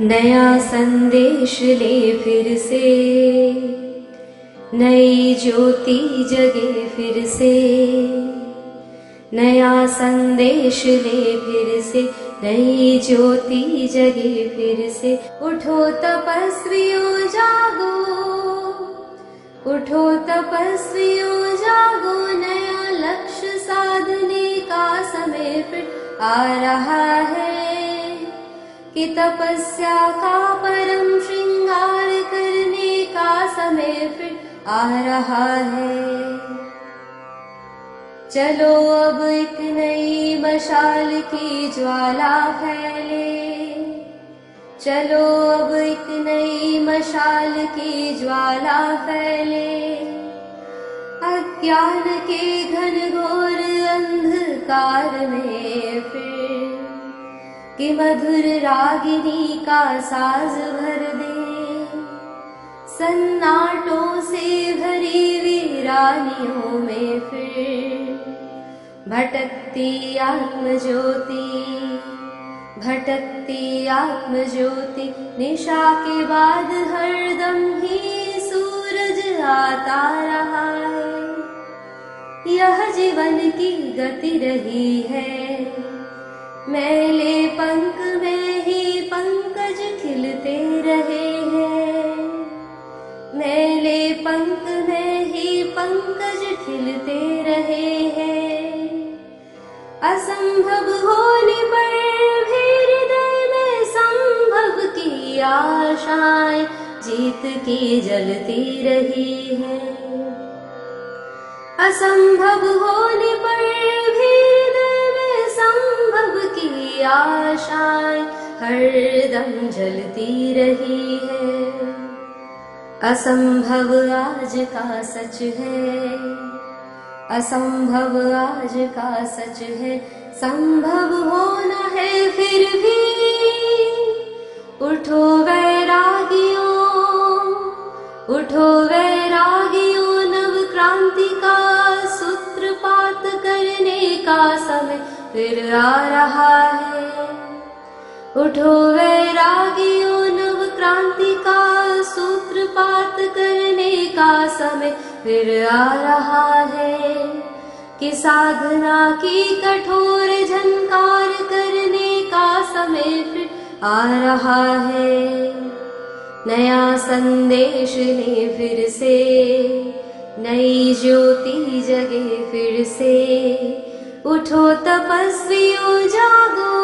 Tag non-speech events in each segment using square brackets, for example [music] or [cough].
नया संदेश ले फिर से नई ज्योति जगे फिर से नया संदेश ले फिर से नई ज्योति जगे फिर से उठो तपस्वियों जागो उठो तपस्वियों जागो नया लक्ष्य साधने का समय फिर आ रहा है कि तपस्या का परम श्रृंगार करने का समय फिर आ रहा है चलो अब एक नई मशाल की ज्वाला फैले चलो अब एक नई मशाल की ज्वाला फैले अज्ञान के घनघोर अंधकार में फिर कि मधुर रागिनी का साज भर दे सन्नाटों से में फिर भटकती ज्योति भटकती आत्म ज्योति निशा के बाद हरदम ही सूरज आता रहा है यह जीवन की गति रही है मैले पंख में ही पंकज खिलते रहे हैं मैले पंख में ही पंकज खिलते रहे हैं असंभव होने पर भी हृदय में संभव की आशाएं जीत की जलती रही है असंभव होने पर भी संभव की आशाएं हरदम जलती रही है असंभव आज का सच है असंभव आज का सच है संभव होना है फिर भी उठो वैरागियों उठो वै फिर आ रहा है उठो वैरागियों नव क्रांति का सूत्रपात करने का समय फिर आ रहा है कि साधना की कठोर झनकार करने का समय फिर आ रहा है नया संदेश ने फिर से नई ज्योति जगे फिर से उठो तपस्वियों जागो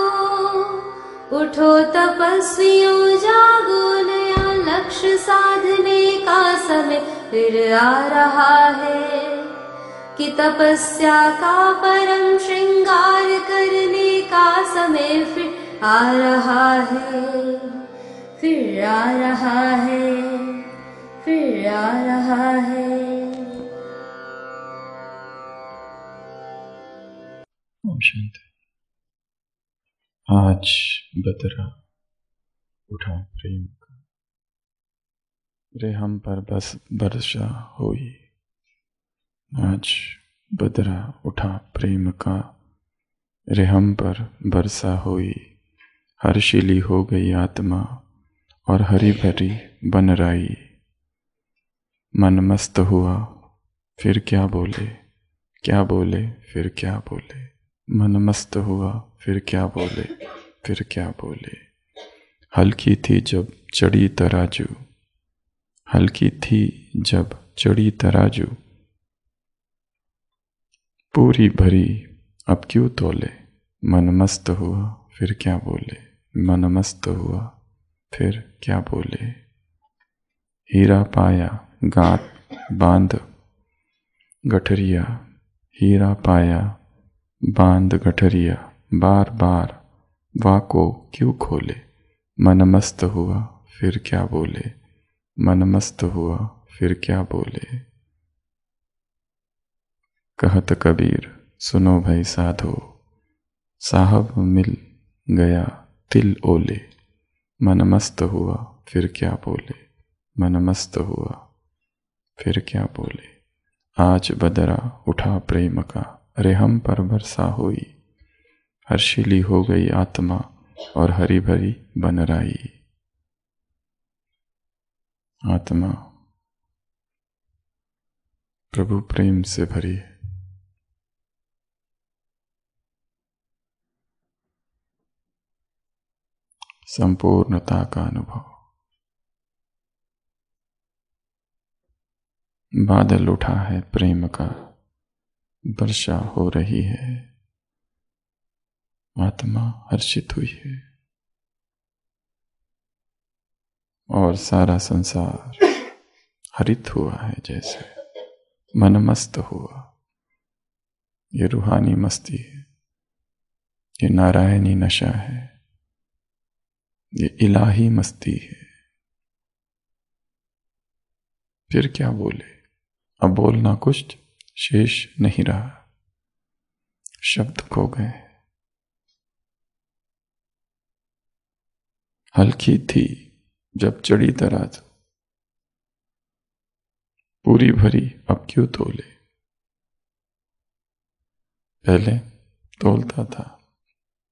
उठो तपस्वियों जागो नया लक्ष्य साधने का समय फिर आ रहा है कि तपस्या का परम श्रृंगार करने का समय फिर आ रहा है फिर आ रहा है फिर आ रहा है शांति आज बदरा उठा प्रेम का रे हम पर बस वर्षा हुई आज बदरा उठा प्रेम का रे हम पर बरसा हुई हर्षिली हो गई आत्मा और हरी भरी बन रही मन मस्त हुआ फिर क्या बोले क्या बोले फिर क्या बोले मन मस्त हुआ फिर क्या बोले फिर क्या बोले हल्की थी जब चढ़ी तराजू हल्की थी जब चढ़ी तराजू पूरी भरी अब क्यों तोले मन मस्त हुआ फिर क्या बोले मन मस्त हुआ फिर क्या बोले हीरा पाया गांत बांध गठरिया हीरा पाया बांध गठरिया बार बार वाको क्यों खोले मनमस्त हुआ फिर क्या बोले मनमस्त हुआ फिर क्या बोले कहत कबीर सुनो भाई साधो साहब मिल गया तिल ओले मनमस्त हुआ फिर क्या बोले मनमस्त हुआ फिर क्या बोले आज बदरा उठा प्रेम का रेहम पर वर्षा हुई हर्षिली हो गई आत्मा और हरी भरी बन रही आत्मा प्रभु प्रेम से भरी है संपूर्णता का अनुभव बादल उठा है प्रेम का वर्षा हो रही है आत्मा हर्षित हुई है और सारा संसार हरित हुआ है जैसे मन मस्त हुआ ये रूहानी मस्ती है ये नारायणी नशा है ये इलाही मस्ती है फिर क्या बोले अब बोलना कुछ शेष नहीं रहा शब्द खो गए हल्की थी जब चढ़ी दराज पूरी भरी अब क्यों तोले पहले तोलता था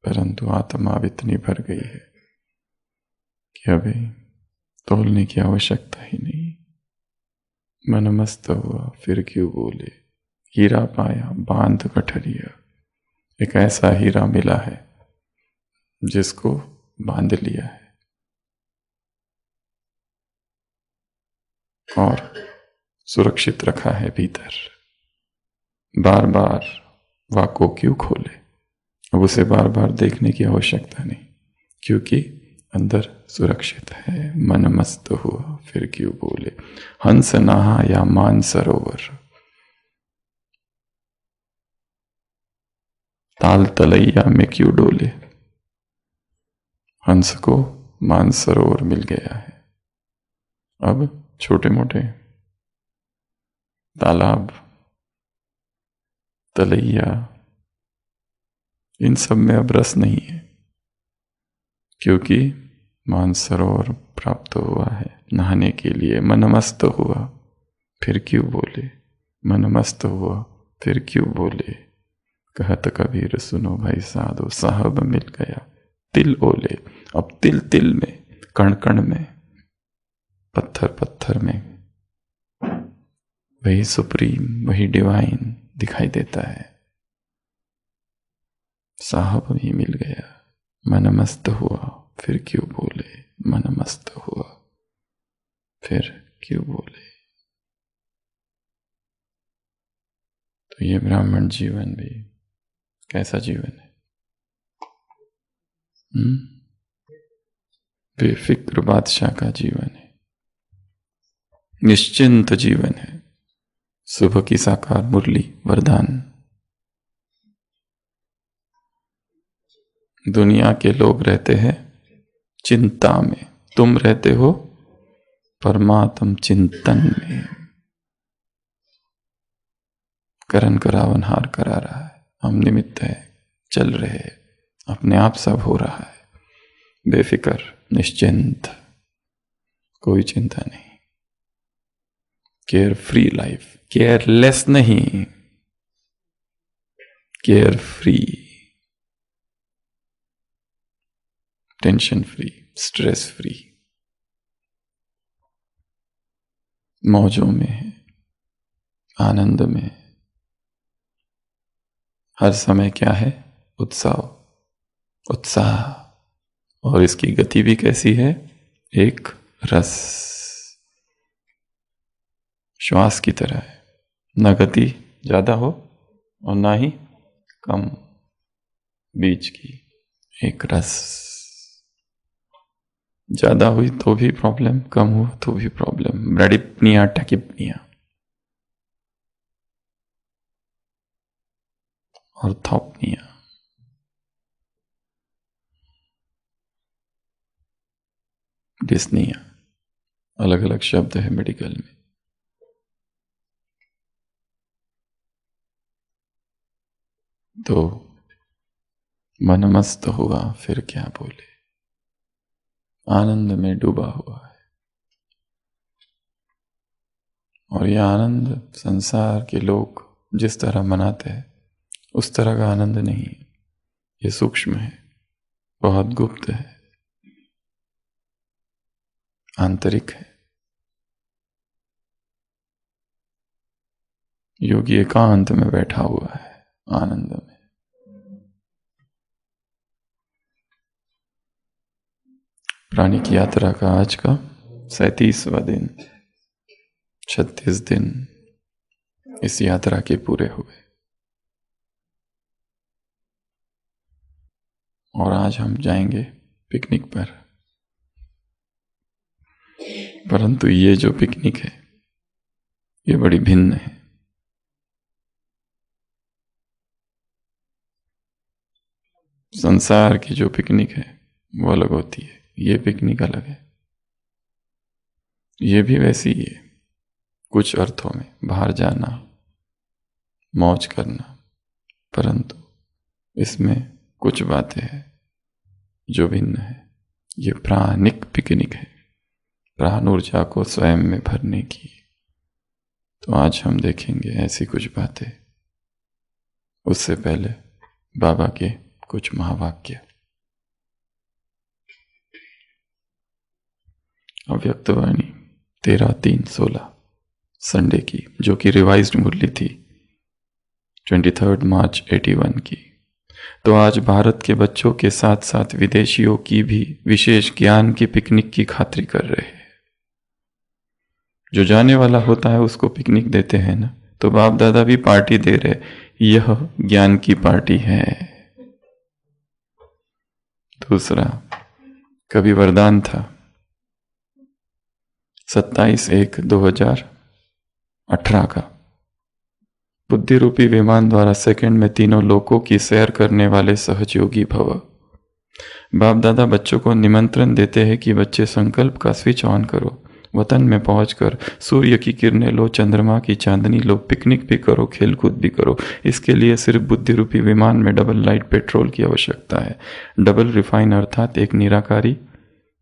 परंतु आत्मा अब इतनी भर गई है कि अभी तोलने की आवश्यकता ही नहीं मन मस्त हुआ फिर क्यों बोले हीरा पाया बांध कठरिया एक ऐसा हीरा मिला है जिसको बांध लिया है और सुरक्षित रखा है भीतर बार बार वाको क्यों खोले अब उसे बार बार देखने की आवश्यकता नहीं क्योंकि अंदर सुरक्षित है मन मस्त हुआ फिर क्यों बोले हंस नहा या मान सरोवर ताल तलैया में क्यों डोले हंस को मानसरोवर मिल गया है अब छोटे मोटे तालाब तलैया इन सब में अब रस नहीं है क्योंकि मानसरोवर प्राप्त हुआ है नहाने के लिए मनमस्त हुआ फिर क्यों बोले मनमस्त हुआ फिर क्यों बोले कहत कबीर सुनो भाई साधो साहब मिल गया तिल ओले अब तिल तिल में कण कण में पत्थर पत्थर में वही सुप्रीम वही डिवाइन दिखाई देता है साहब भी मिल गया मन मस्त हुआ फिर क्यों बोले मन मस्त हुआ फिर क्यों बोले तो ये ब्राह्मण जीवन भी कैसा जीवन है हम्म? बेफिक्र बादशाह का जीवन है निश्चिंत जीवन है सुबह की साकार मुरली वरदान दुनिया के लोग रहते हैं चिंता में तुम रहते हो परमात्म चिंतन में करण करावन हार करा रहा है हम निमित्त है चल रहे अपने आप सब हो रहा है बेफिक्र निश्चिंत कोई चिंता नहीं केयर फ्री लाइफ केयरलेस नहीं care free tension free stress free मौजों में है आनंद में है हर समय क्या है उत्साह उत्साह और इसकी गति भी कैसी है एक रस श्वास की तरह है न गति ज़्यादा हो और ना ही कम बीच की एक रस ज़्यादा हुई तो भी प्रॉब्लम कम हुआ तो भी प्रॉब्लम ब्रेडिपनिया टैकिपनिया और थोपनिया डिस्निया अलग अलग शब्द है मेडिकल में तो मनमस्त हुआ फिर क्या बोले आनंद में डूबा हुआ है और यह आनंद संसार के लोग जिस तरह मनाते हैं उस तरह का आनंद नहीं है ये सूक्ष्म है बहुत गुप्त है आंतरिक है योगी एकांत में बैठा हुआ है आनंद में प्राणी की यात्रा का आज का सैतीसवा दिन छत्तीस दिन इस यात्रा के पूरे हुए और आज हम जाएंगे पिकनिक पर परंतु ये जो पिकनिक है ये बड़ी भिन्न है संसार की जो पिकनिक है वो अलग होती है ये पिकनिक अलग है ये भी वैसी ही है कुछ अर्थों में बाहर जाना मौज करना परंतु इसमें कुछ बातें हैं जो भिन्न है ये प्राणिक पिकनिक है प्राण ऊर्जा को स्वयं में भरने की तो आज हम देखेंगे ऐसी कुछ बातें उससे पहले बाबा के कुछ महावाक्य अव्यक्तवाणी तेरह तीन सोलह संडे की जो कि रिवाइज्ड मुरली थी twenty third March eighty one की तो आज भारत के बच्चों के साथ साथ विदेशियों की भी विशेष ज्ञान की पिकनिक की खातरी कर रहे हैं जो जाने वाला होता है उसको पिकनिक देते हैं ना तो बाप दादा भी पार्टी दे रहे यह ज्ञान की पार्टी है दूसरा कभी वरदान था सत्ताईस एक दो हजार अठारह का बुद्धि रूपी विमान द्वारा सेकंड में तीनों लोकों की सैर करने वाले सहयोगी भव बाप दादा बच्चों को निमंत्रण देते हैं कि बच्चे संकल्प का स्विच ऑन करो वतन में पहुंचकर सूर्य की किरणें लो चंद्रमा की चांदनी लो पिकनिक भी करो खेलकूद भी करो इसके लिए सिर्फ बुद्धि रूपी विमान में डबल लाइट पेट्रोल की आवश्यकता है डबल रिफाइन अर्थात एक निराकारी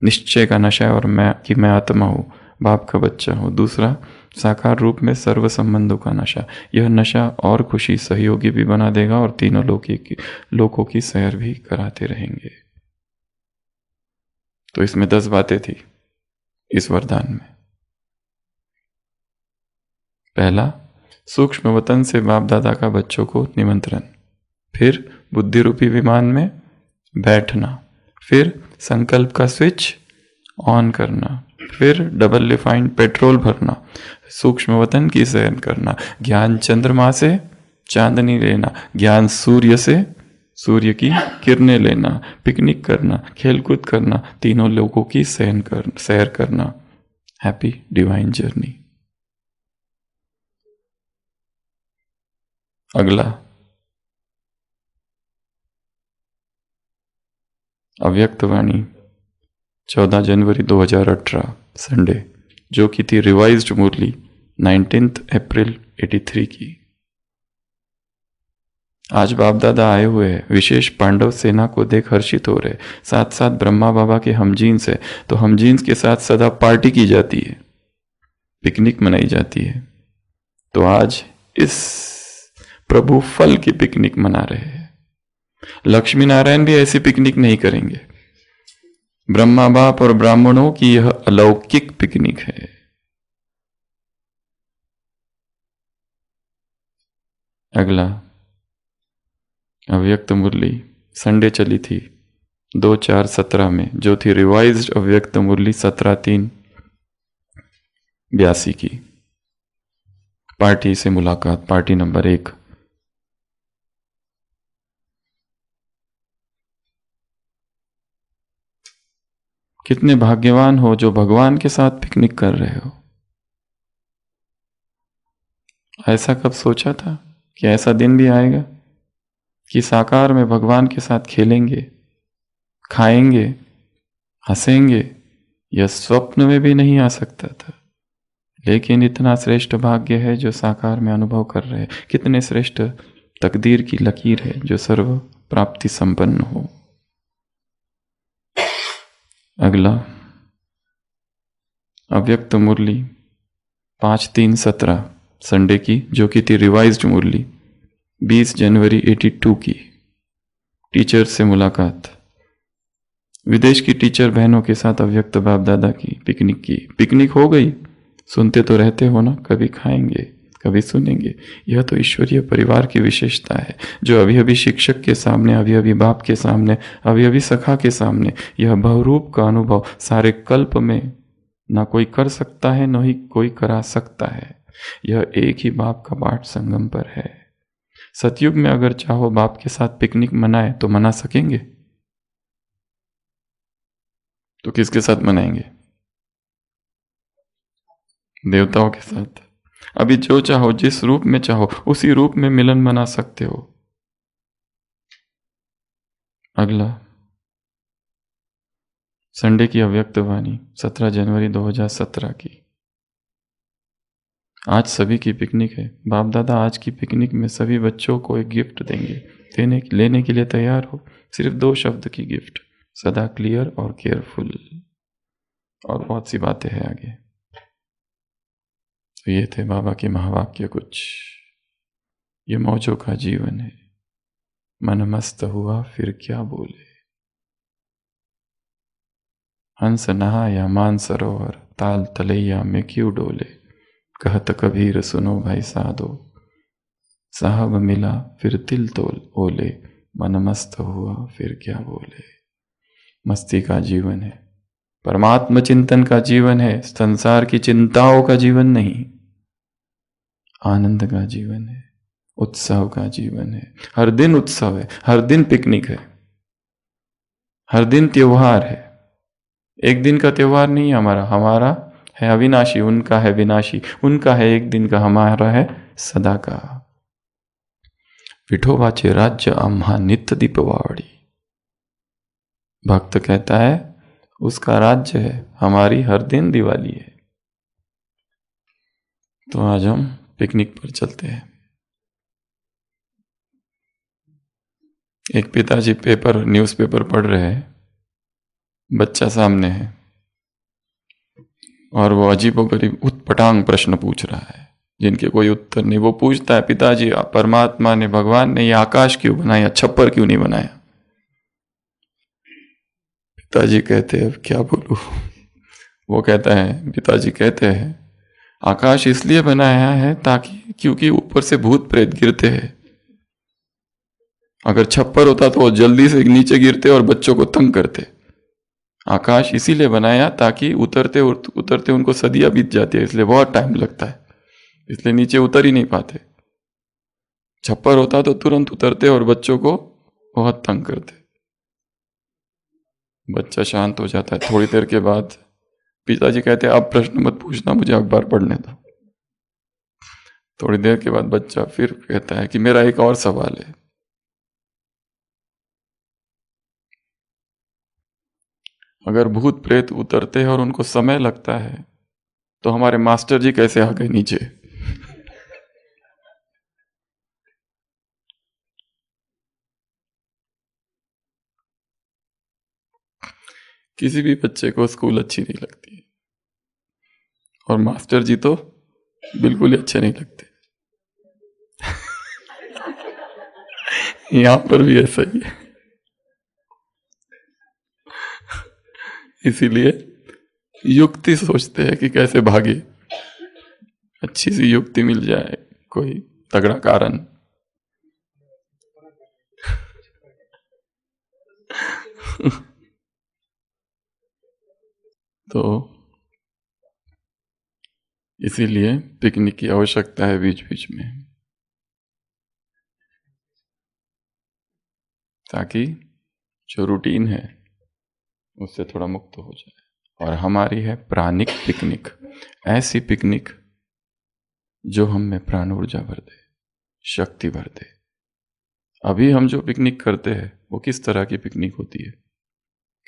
निश्चय का नशा और मैं कि मैं आत्मा हूँ बाप का बच्चा हूँ दूसरा साकार रूप में सर्व संबंधों का नशा यह नशा और खुशी सहयोगी भी बना देगा और तीनों लोकी की लोगों की सैर भी कराते रहेंगे तो इसमें दस बातें थी इस वरदान में पहला सूक्ष्म वतन से बाप दादा का बच्चों को निमंत्रण फिर बुद्धि रूपी विमान में बैठना फिर संकल्प का स्विच ऑन करना फिर डबल रिफाइंड पेट्रोल भरना सूक्ष्म वतन की सहन करना ज्ञान चंद्रमा से चांदनी लेना ज्ञान सूर्य से सूर्य की किरणें लेना पिकनिक करना खेलकूद करना तीनों लोगों की सहन कर सैर करना हैप्पी डिवाइन जर्नी अगला अव्यक्तवाणी 14 जनवरी 2018 संडे जो कि थी रिवाइज्ड मुरली नाइनटीन अप्रैल 83 की आज बाप दादा आए हुए हैं विशेष पांडव सेना को देख हर्षित हो रहे साथ साथ ब्रह्मा बाबा के हम जीन्स है तो हम जीन्स के साथ सदा पार्टी की जाती है पिकनिक मनाई जाती है तो आज इस प्रभु फल की पिकनिक मना रहे हैं लक्ष्मी नारायण भी ऐसी पिकनिक नहीं करेंगे ब्रह्मा बाप और ब्राह्मणों की यह अलौकिक पिकनिक है अगला अव्यक्त मुरली संडे चली थी दो चार सत्रह में जो थी रिवाइज्ड अव्यक्त मुरली सत्रह तीन बयासी की पार्टी से मुलाकात पार्टी नंबर एक कितने भाग्यवान हो जो भगवान के साथ पिकनिक कर रहे हो ऐसा कब सोचा था कि ऐसा दिन भी आएगा कि साकार में भगवान के साथ खेलेंगे खाएंगे हंसेंगे यह स्वप्न में भी नहीं आ सकता था लेकिन इतना श्रेष्ठ भाग्य है जो साकार में अनुभव कर रहे हैं कितने श्रेष्ठ तकदीर की लकीर है जो सर्व प्राप्ति संपन्न हो अगला अव्यक्त मुरली पाँच तीन सत्रह संडे की जो कि थी रिवाइज मुरली बीस जनवरी एटी टू की टीचर से मुलाकात विदेश की टीचर बहनों के साथ अव्यक्त बाप दादा की पिकनिक की पिकनिक हो गई सुनते तो रहते हो ना कभी खाएंगे कभी सुनेंगे यह तो ईश्वरीय परिवार की विशेषता है जो अभी अभी शिक्षक के सामने अभी अभी बाप के सामने अभी अभी सखा के सामने यह बहुरूप का अनुभव सारे कल्प में ना कोई कर सकता है न ही कोई करा सकता है यह एक ही बाप का पाठ संगम पर है सतयुग में अगर चाहो बाप के साथ पिकनिक मनाए तो मना सकेंगे तो किसके साथ मनाएंगे देवताओं के साथ अभी जो चाहो जिस रूप में चाहो उसी रूप में मिलन मना सकते हो अगला संडे की अव्यक्त वाणी 17 जनवरी 2017 की आज सभी की पिकनिक है बाप दादा आज की पिकनिक में सभी बच्चों को एक गिफ्ट देंगे देने लेने के लिए तैयार हो सिर्फ दो शब्द की गिफ्ट सदा क्लियर और केयरफुल और बहुत सी बातें हैं आगे तो ये थे बाबा के महावाक्य कुछ ये मौजों का जीवन है मन मस्त हुआ फिर क्या बोले हंस नहा या मानसरोवर ताल तलैया में क्यों डोले कहत कबीर सुनो भाई साधो साहब मिला फिर तिल तोल ओले मन मस्त हुआ फिर क्या बोले मस्ती का जीवन है परमात्म चिंतन का जीवन है संसार की चिंताओं का जीवन नहीं आनंद का जीवन है उत्सव का जीवन है हर दिन उत्सव है हर दिन पिकनिक है हर दिन त्योहार है एक दिन का त्योहार नहीं है हमारा हमारा है अविनाशी उनका है विनाशी उनका है एक दिन का हमारा है सदा का विठोवाचे राज्य अम्हा नित्य दीपवाड़ी भक्त कहता है उसका राज्य है हमारी हर दिन दिवाली है तो आज हम पिकनिक पर चलते हैं एक पिताजी पेपर न्यूज़पेपर पढ़ रहे हैं बच्चा सामने है और वो अजीबोगरीब उत्पटांग प्रश्न पूछ रहा है जिनके कोई उत्तर नहीं वो पूछता है पिताजी परमात्मा ने भगवान ने ये आकाश क्यों बनाया छप्पर क्यों नहीं बनाया पिताजी कहते हैं अब क्या बोलू वो कहता है पिताजी कहते हैं आकाश इसलिए बनाया है ताकि क्योंकि ऊपर से भूत प्रेत गिरते हैं अगर छप्पर होता तो वो जल्दी से नीचे गिरते और बच्चों को तंग करते आकाश इसीलिए बनाया ताकि उतरते उतरते उनको सदियाँ बीत जाती है इसलिए बहुत टाइम लगता है इसलिए नीचे उतर ही नहीं पाते छप्पर होता तो तुरंत उतरते और बच्चों को बहुत तंग करते बच्चा शांत हो जाता है थोड़ी देर के बाद पिताजी कहते आप प्रश्न मत पूछना मुझे अखबार पढ़ने दो थोड़ी देर के बाद बच्चा फिर कहता है कि मेरा एक और सवाल है अगर भूत प्रेत उतरते हैं और उनको समय लगता है तो हमारे मास्टर जी कैसे आ गए नीचे किसी भी बच्चे को स्कूल अच्छी नहीं लगती और मास्टर जी तो बिल्कुल ही अच्छे नहीं लगते यहां पर भी ऐसा ही है इसीलिए युक्ति सोचते हैं कि कैसे भागे अच्छी सी युक्ति मिल जाए कोई तगड़ा कारण [laughs] तो इसीलिए पिकनिक की आवश्यकता है बीच बीच में ताकि जो रूटीन है उससे थोड़ा मुक्त हो जाए और हमारी है प्राणिक पिकनिक ऐसी पिकनिक जो हम में प्राण ऊर्जा भर दे शक्ति भर दे अभी हम जो पिकनिक करते हैं वो किस तरह की पिकनिक होती है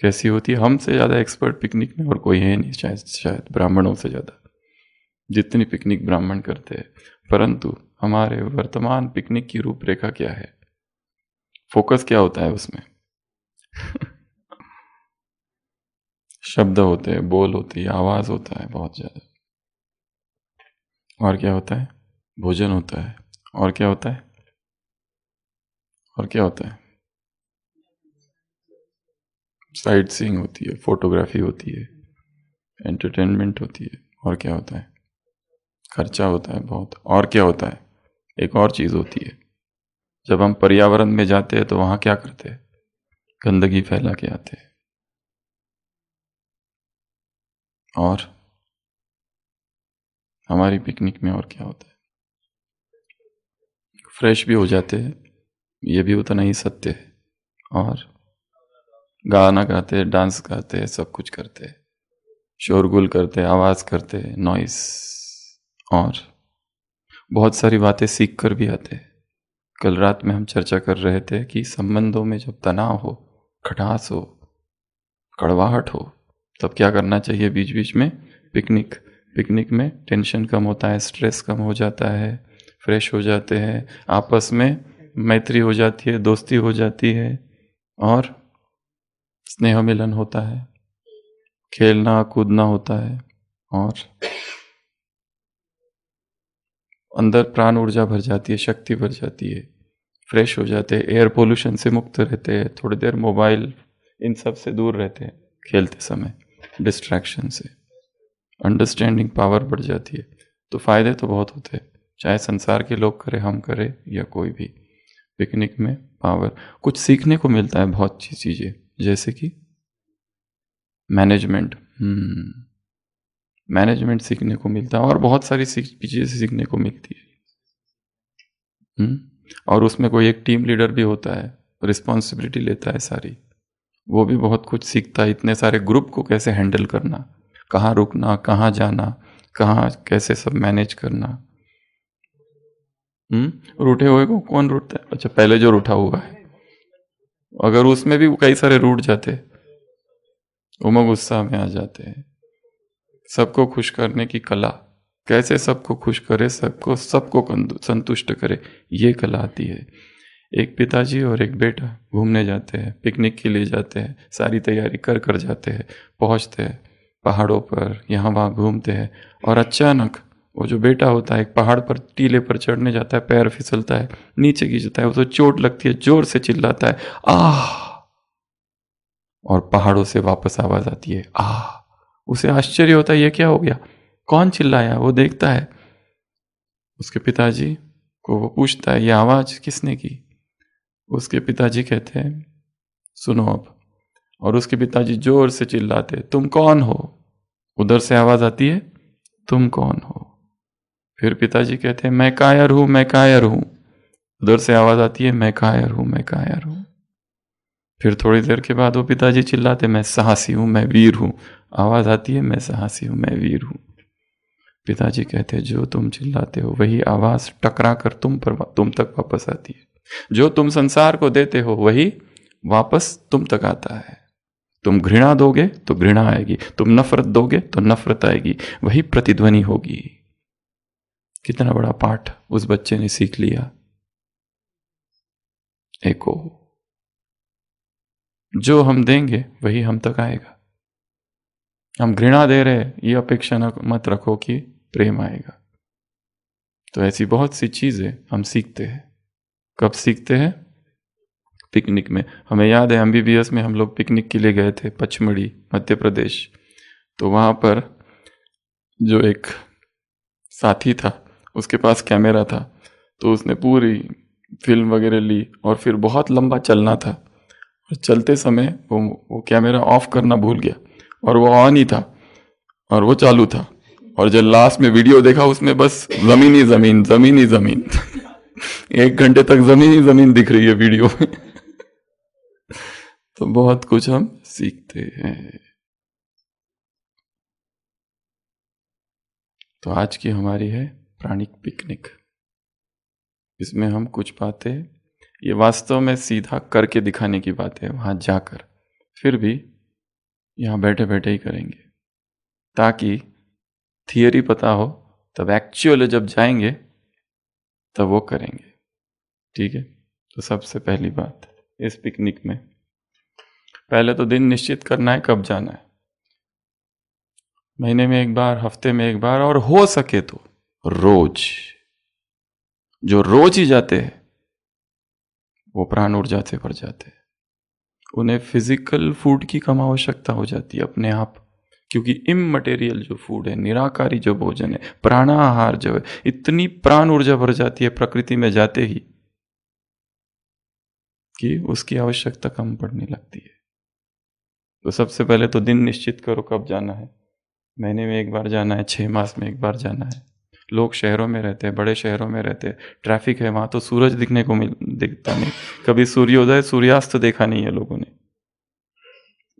कैसी होती है हमसे ज़्यादा एक्सपर्ट पिकनिक में और कोई है नहीं शायद शायद ब्राह्मणों से ज़्यादा जितनी पिकनिक ब्राह्मण करते हैं परंतु हमारे वर्तमान पिकनिक की रूपरेखा क्या है फोकस क्या होता है उसमें शब्द होते हैं बोल होती है आवाज़ होता है बहुत ज़्यादा और क्या होता है भोजन होता है और क्या होता है और क्या होता है साइट सीइंग होती है फोटोग्राफी होती है एंटरटेनमेंट होती है और क्या होता है खर्चा होता है बहुत और क्या होता है एक और चीज़ होती है जब हम पर्यावरण में जाते हैं तो वहाँ क्या करते हैं गंदगी फैला के आते हैं और हमारी पिकनिक में और क्या होता है फ्रेश भी हो जाते हैं ये भी उतना ही सत्य है और गाना गाते डांस गाते सब कुछ करते शोरगुल करते आवाज़ करते नॉइस और बहुत सारी बातें सीख कर भी आते कल रात में हम चर्चा कर रहे थे कि संबंधों में जब तनाव हो खटास हो कड़वाहट हो तब क्या करना चाहिए बीच बीच में पिकनिक पिकनिक में टेंशन कम होता है स्ट्रेस कम हो जाता है फ्रेश हो जाते हैं आपस में मैत्री हो जाती है दोस्ती हो जाती है और स्नेह मिलन होता है खेलना कूदना होता है और अंदर प्राण ऊर्जा भर जाती है शक्ति भर जाती है फ्रेश हो जाते हैं एयर पोल्यूशन से मुक्त रहते हैं थोड़ी देर मोबाइल इन सब से दूर रहते हैं खेलते समय डिस्ट्रैक्शन से अंडरस्टैंडिंग पावर बढ़ जाती है तो फ़ायदे तो बहुत होते हैं चाहे संसार के लोग करें हम करें या कोई भी पिकनिक में पावर कुछ सीखने को मिलता है बहुत सी चीज़ें जैसे कि मैनेजमेंट मैनेजमेंट hmm. सीखने को मिलता है और बहुत सारी चीज़ें सीखने को मिलती है hmm. और उसमें कोई एक टीम लीडर भी होता है रिस्पॉन्सिबिलिटी लेता है सारी वो भी बहुत कुछ सीखता है इतने सारे ग्रुप को कैसे हैंडल करना कहाँ रुकना कहाँ जाना कहाँ कैसे सब मैनेज करना hmm. रूठे हुए को कौन रूठता है अच्छा पहले जो रूठा हुआ है अगर उसमें भी कई सारे रूट जाते उमंग उत्साह में आ जाते हैं सबको खुश करने की कला कैसे सबको खुश करे सबको सबको संतुष्ट करे ये कला आती है एक पिताजी और एक बेटा घूमने जाते हैं पिकनिक के लिए जाते हैं सारी तैयारी कर कर जाते हैं पहुंचते हैं पहाड़ों पर यहाँ वहाँ घूमते हैं और अचानक वो जो बेटा होता है एक पहाड़ पर टीले पर चढ़ने जाता है पैर फिसलता है नीचे गिरता है उसे चोट लगती है जोर से चिल्लाता है आ और पहाड़ों से वापस आवाज आती है आ उसे आश्चर्य होता है ये क्या हो गया कौन चिल्लाया वो देखता है उसके पिताजी को वो पूछता है ये आवाज किसने की उसके पिताजी कहते हैं सुनो अब और उसके पिताजी जोर से चिल्लाते तुम कौन हो उधर से आवाज आती है तुम कौन हो फिर पिताजी कहते हैं मैं कायर हूं मैं कायर हूं उधर से आवाज आती है मैं कायर हूं मैं कायर हूं फिर थोड़ी देर के बाद वो पिताजी चिल्लाते मैं साहसी हूं मैं वीर हूं आवाज आती है मैं साहसी हूं मैं वीर हूं पिताजी कहते हैं जो तुम चिल्लाते हो वही आवाज टकरा कर तुम पर तुम तक वापस आती है जो तुम संसार को देते हो वही वापस तुम तक आता है तुम घृणा दोगे तो घृणा आएगी तुम नफरत दोगे तो नफरत आएगी वही प्रतिध्वनि होगी कितना बड़ा पाठ उस बच्चे ने सीख लिया एको जो हम देंगे वही हम तक आएगा हम घृणा दे रहे ये अपेक्षा न मत रखो कि प्रेम आएगा तो ऐसी बहुत सी चीजें हम सीखते हैं कब सीखते हैं पिकनिक में हमें याद है एमबीबीएस में हम लोग पिकनिक के लिए गए थे पचमढ़ी मध्य प्रदेश तो वहां पर जो एक साथी था उसके पास कैमरा था तो उसने पूरी फिल्म वगैरह ली और फिर बहुत लंबा चलना था और चलते समय वो वो कैमरा ऑफ करना भूल गया और वो ऑन ही था और वो चालू था और जब लास्ट में वीडियो देखा उसमें बस ज़मीन ही ज़मीन ज़मीन ही ज़मीन [laughs] एक घंटे तक ज़मीन ही ज़मीन दिख रही है वीडियो में [laughs] तो बहुत कुछ हम सीखते हैं तो आज की हमारी है प्राणिक पिकनिक इसमें हम कुछ बातें ये वास्तव में सीधा करके दिखाने की बात है वहां जाकर फिर भी यहां बैठे बैठे ही करेंगे ताकि थियोरी पता हो तब एक्चुअल जब जाएंगे तब वो करेंगे ठीक है तो सबसे पहली बात इस पिकनिक में पहले तो दिन निश्चित करना है कब जाना है महीने में एक बार हफ्ते में एक बार और हो सके तो रोज जो रोज ही जाते हैं वो प्राण ऊर्जा से भर जाते हैं उन्हें फिजिकल फूड की कम आवश्यकता हो जाती है अपने आप क्योंकि इमटेरियल जो फूड है निराकारी जो भोजन है प्राणाहार जो है इतनी प्राण ऊर्जा भर जाती है प्रकृति में जाते ही कि उसकी आवश्यकता कम पड़ने लगती है तो सबसे पहले तो दिन निश्चित करो कब जाना है महीने में एक बार जाना है छह मास में एक बार जाना है लोग शहरों में रहते हैं बड़े शहरों में रहते हैं ट्रैफिक है वहाँ तो सूरज दिखने को मिल दिखता नहीं कभी सूर्योदय सूर्यास्त देखा नहीं है लोगों ने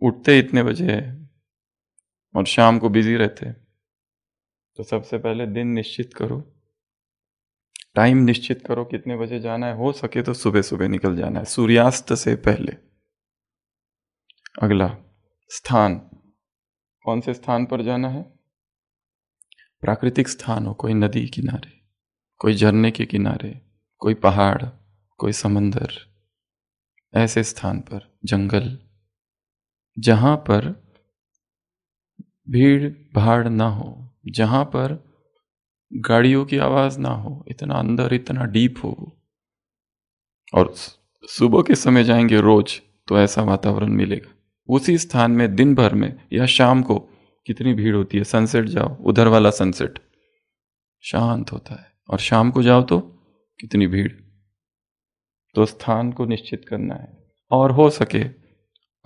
उठते इतने बजे है और शाम को बिजी रहते हैं तो सबसे पहले दिन निश्चित करो टाइम निश्चित करो कितने बजे जाना है हो सके तो सुबह सुबह निकल जाना है सूर्यास्त से पहले अगला स्थान कौन से स्थान पर जाना है प्राकृतिक स्थान हो कोई नदी किनारे कोई झरने के किनारे कोई पहाड़ कोई समंदर ऐसे स्थान पर जंगल जहाँ पर भीड़ भाड़ ना हो जहाँ पर गाड़ियों की आवाज़ ना हो इतना अंदर इतना डीप हो और सुबह के समय जाएंगे रोज तो ऐसा वातावरण मिलेगा उसी स्थान में दिन भर में या शाम को कितनी भीड़ होती है सनसेट जाओ उधर वाला सनसेट शांत होता है और शाम को जाओ तो कितनी भीड़ तो स्थान को निश्चित करना है और हो सके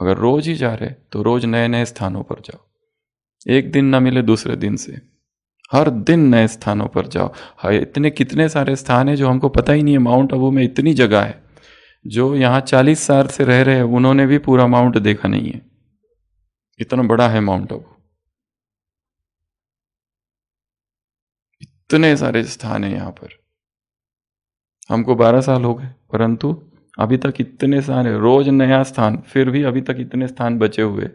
अगर रोज ही जा रहे तो रोज नए नए स्थानों पर जाओ एक दिन ना मिले दूसरे दिन से हर दिन नए स्थानों पर जाओ इतने कितने सारे स्थान हैं जो हमको पता ही नहीं है माउंट आबू में इतनी जगह है जो यहाँ चालीस साल से रह रहे हैं उन्होंने भी पूरा माउंट देखा नहीं है इतना बड़ा है माउंट आबू इतने सारे स्थान हैं यहाँ पर हमको बारह साल हो गए परंतु अभी तक इतने सारे रोज नया स्थान फिर भी अभी तक इतने स्थान बचे हुए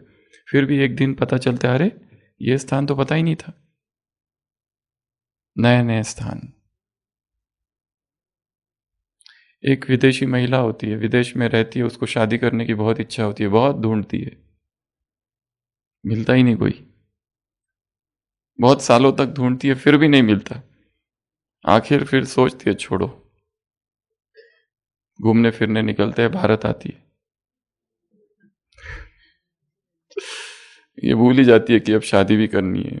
फिर भी एक दिन पता चलता अरे ये स्थान तो पता ही नहीं था नए नए स्थान एक विदेशी महिला होती है विदेश में रहती है उसको शादी करने की बहुत इच्छा होती है बहुत ढूंढती है मिलता ही नहीं कोई बहुत सालों तक ढूंढती है फिर भी नहीं मिलता आखिर फिर सोचती है छोड़ो घूमने फिरने निकलते हैं भारत आती है ये भूल ही जाती है कि अब शादी भी करनी है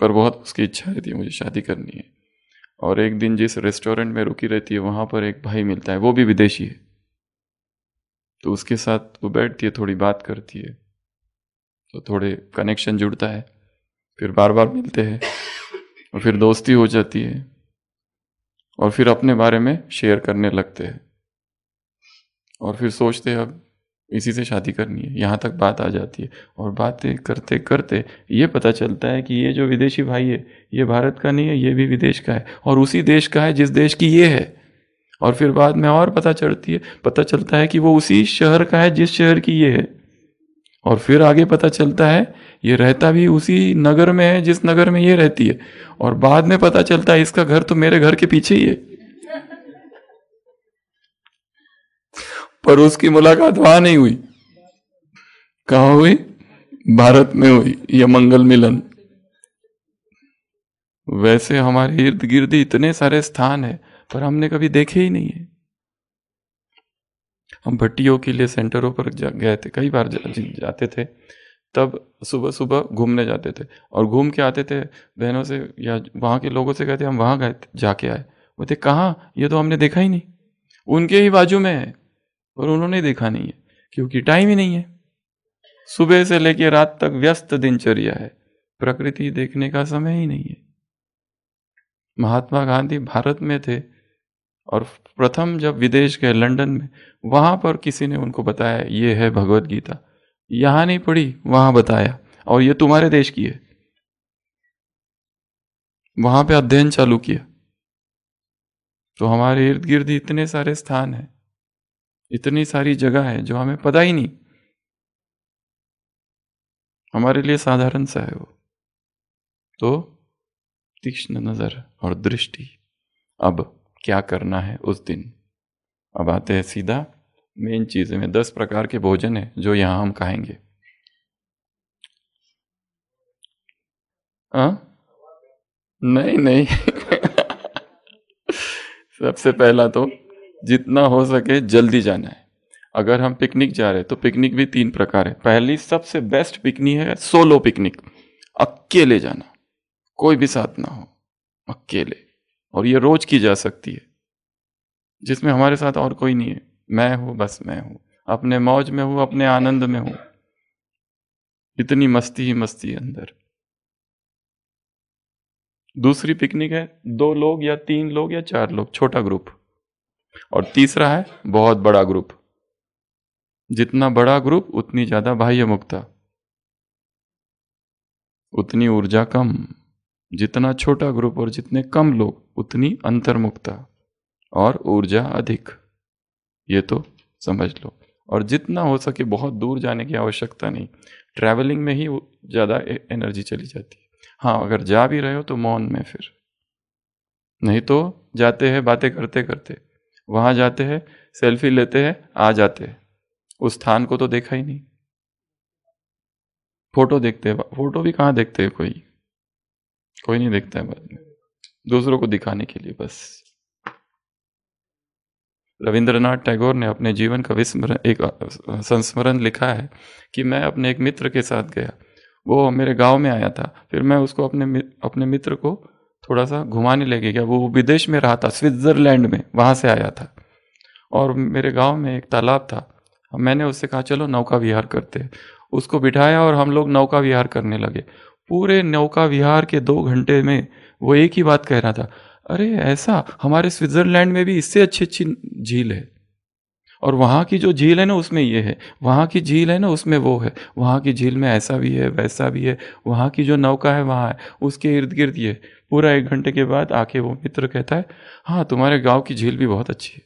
पर बहुत उसकी इच्छा रहती है मुझे शादी करनी है और एक दिन जिस रेस्टोरेंट में रुकी रहती है वहाँ पर एक भाई मिलता है वो भी विदेशी है तो उसके साथ वो बैठती है थोड़ी बात करती है तो थोड़े कनेक्शन जुड़ता है फिर बार बार मिलते हैं और फिर दोस्ती हो जाती है और फिर अपने बारे में शेयर करने लगते हैं और फिर सोचते हैं अब इसी से शादी करनी है यहाँ तक बात आ जाती है और बातें करते करते ये पता चलता है कि ये जो विदेशी भाई है ये भारत का नहीं है ये भी विदेश का है और उसी देश का है जिस देश की ये है और फिर बाद में और पता चलती है पता चलता है कि वो उसी शहर का है जिस शहर की ये है और फिर आगे पता चलता है ये रहता भी उसी नगर में है जिस नगर में ये रहती है और बाद में पता चलता है इसका घर तो मेरे घर के पीछे ही है पर उसकी मुलाकात वहां नहीं हुई कहा हुई भारत में हुई यह मंगल मिलन वैसे हमारे इर्द गिर्द इतने सारे स्थान है पर हमने कभी देखे ही नहीं है हम भट्टियों के लिए सेंटरों पर जा गए थे कई बार जा, जाते थे तब सुबह सुबह घूमने जाते थे और घूम के आते थे बहनों से या वहाँ के लोगों से कहते हम वहाँ गए जाके आए बोलते कहाँ ये तो हमने देखा ही नहीं उनके ही बाजू में है और उन्होंने देखा नहीं है क्योंकि टाइम ही नहीं है सुबह से लेकर रात तक व्यस्त दिनचर्या है प्रकृति देखने का समय ही नहीं है महात्मा गांधी भारत में थे और प्रथम जब विदेश गए लंदन में वहाँ पर किसी ने उनको बताया ये है भगवत गीता यहाँ नहीं पढ़ी वहाँ बताया और ये तुम्हारे देश की है वहाँ पे अध्ययन चालू किया तो हमारे इर्द गिर्द इतने सारे स्थान हैं इतनी सारी जगह है जो हमें पता ही नहीं हमारे लिए साधारण सा है वो तो तीक्ष्ण नजर और दृष्टि अब क्या करना है उस दिन अब आते हैं सीधा मेन चीज़ें में दस प्रकार के भोजन है जो यहाँ हम खाएंगे आ? हाँ? नहीं नहीं [laughs] सबसे पहला तो जितना हो सके जल्दी जाना है अगर हम पिकनिक जा रहे हैं तो पिकनिक भी तीन प्रकार है पहली सबसे बेस्ट पिकनिक है सोलो पिकनिक अकेले जाना कोई भी साथ ना हो अकेले और ये रोज की जा सकती है जिसमें हमारे साथ और कोई नहीं है मैं हूं बस मैं हूं अपने मौज में हूं अपने आनंद में हूं इतनी मस्ती ही मस्ती अंदर दूसरी पिकनिक है दो लोग या तीन लोग या चार लोग छोटा ग्रुप और तीसरा है बहुत बड़ा ग्रुप जितना बड़ा ग्रुप उतनी ज्यादा बाह्य मुक्ता उतनी ऊर्जा कम जितना छोटा ग्रुप और जितने कम लोग उतनी अंतर्मुखता और ऊर्जा अधिक ये तो समझ लो और जितना हो सके बहुत दूर जाने की आवश्यकता नहीं ट्रैवलिंग में ही ज़्यादा एनर्जी चली जाती है हाँ अगर जा भी रहे हो तो मौन में फिर नहीं तो जाते हैं बातें करते करते वहाँ जाते हैं सेल्फी लेते हैं आ जाते हैं उस स्थान को तो देखा ही नहीं फोटो देखते हैं फोटो भी कहाँ देखते हैं कोई कोई नहीं देखता है बाद में दूसरों को दिखाने के लिए बस रविंद्रनाथ टैगोर ने अपने जीवन का विस्मरण एक संस्मरण लिखा है कि मैं अपने एक मित्र के साथ गया वो मेरे गांव में आया था फिर मैं उसको अपने अपने मित्र को थोड़ा सा घुमाने लेके गया वो विदेश में रहा था स्विट्ज़रलैंड में वहाँ से आया था और मेरे गांव में एक तालाब था मैंने उससे कहा चलो नौका विहार करते उसको बिठाया और हम लोग नौका विहार करने लगे पूरे नौका विहार के दो घंटे में वो एक ही बात कह रहा था अरे ऐसा हमारे स्विट्ज़रलैंड में भी इससे अच्छी अच्छी झील है और वहाँ की जो झील है ना उसमें ये है वहाँ की झील है ना उसमें वो है वहाँ की झील में ऐसा भी है वैसा भी है वहाँ की जो नौका है वहाँ है उसके इर्द गिर्द ये पूरा एक घंटे के बाद आके वो मित्र कहता है हाँ तुम्हारे गाँव की झील भी बहुत अच्छी है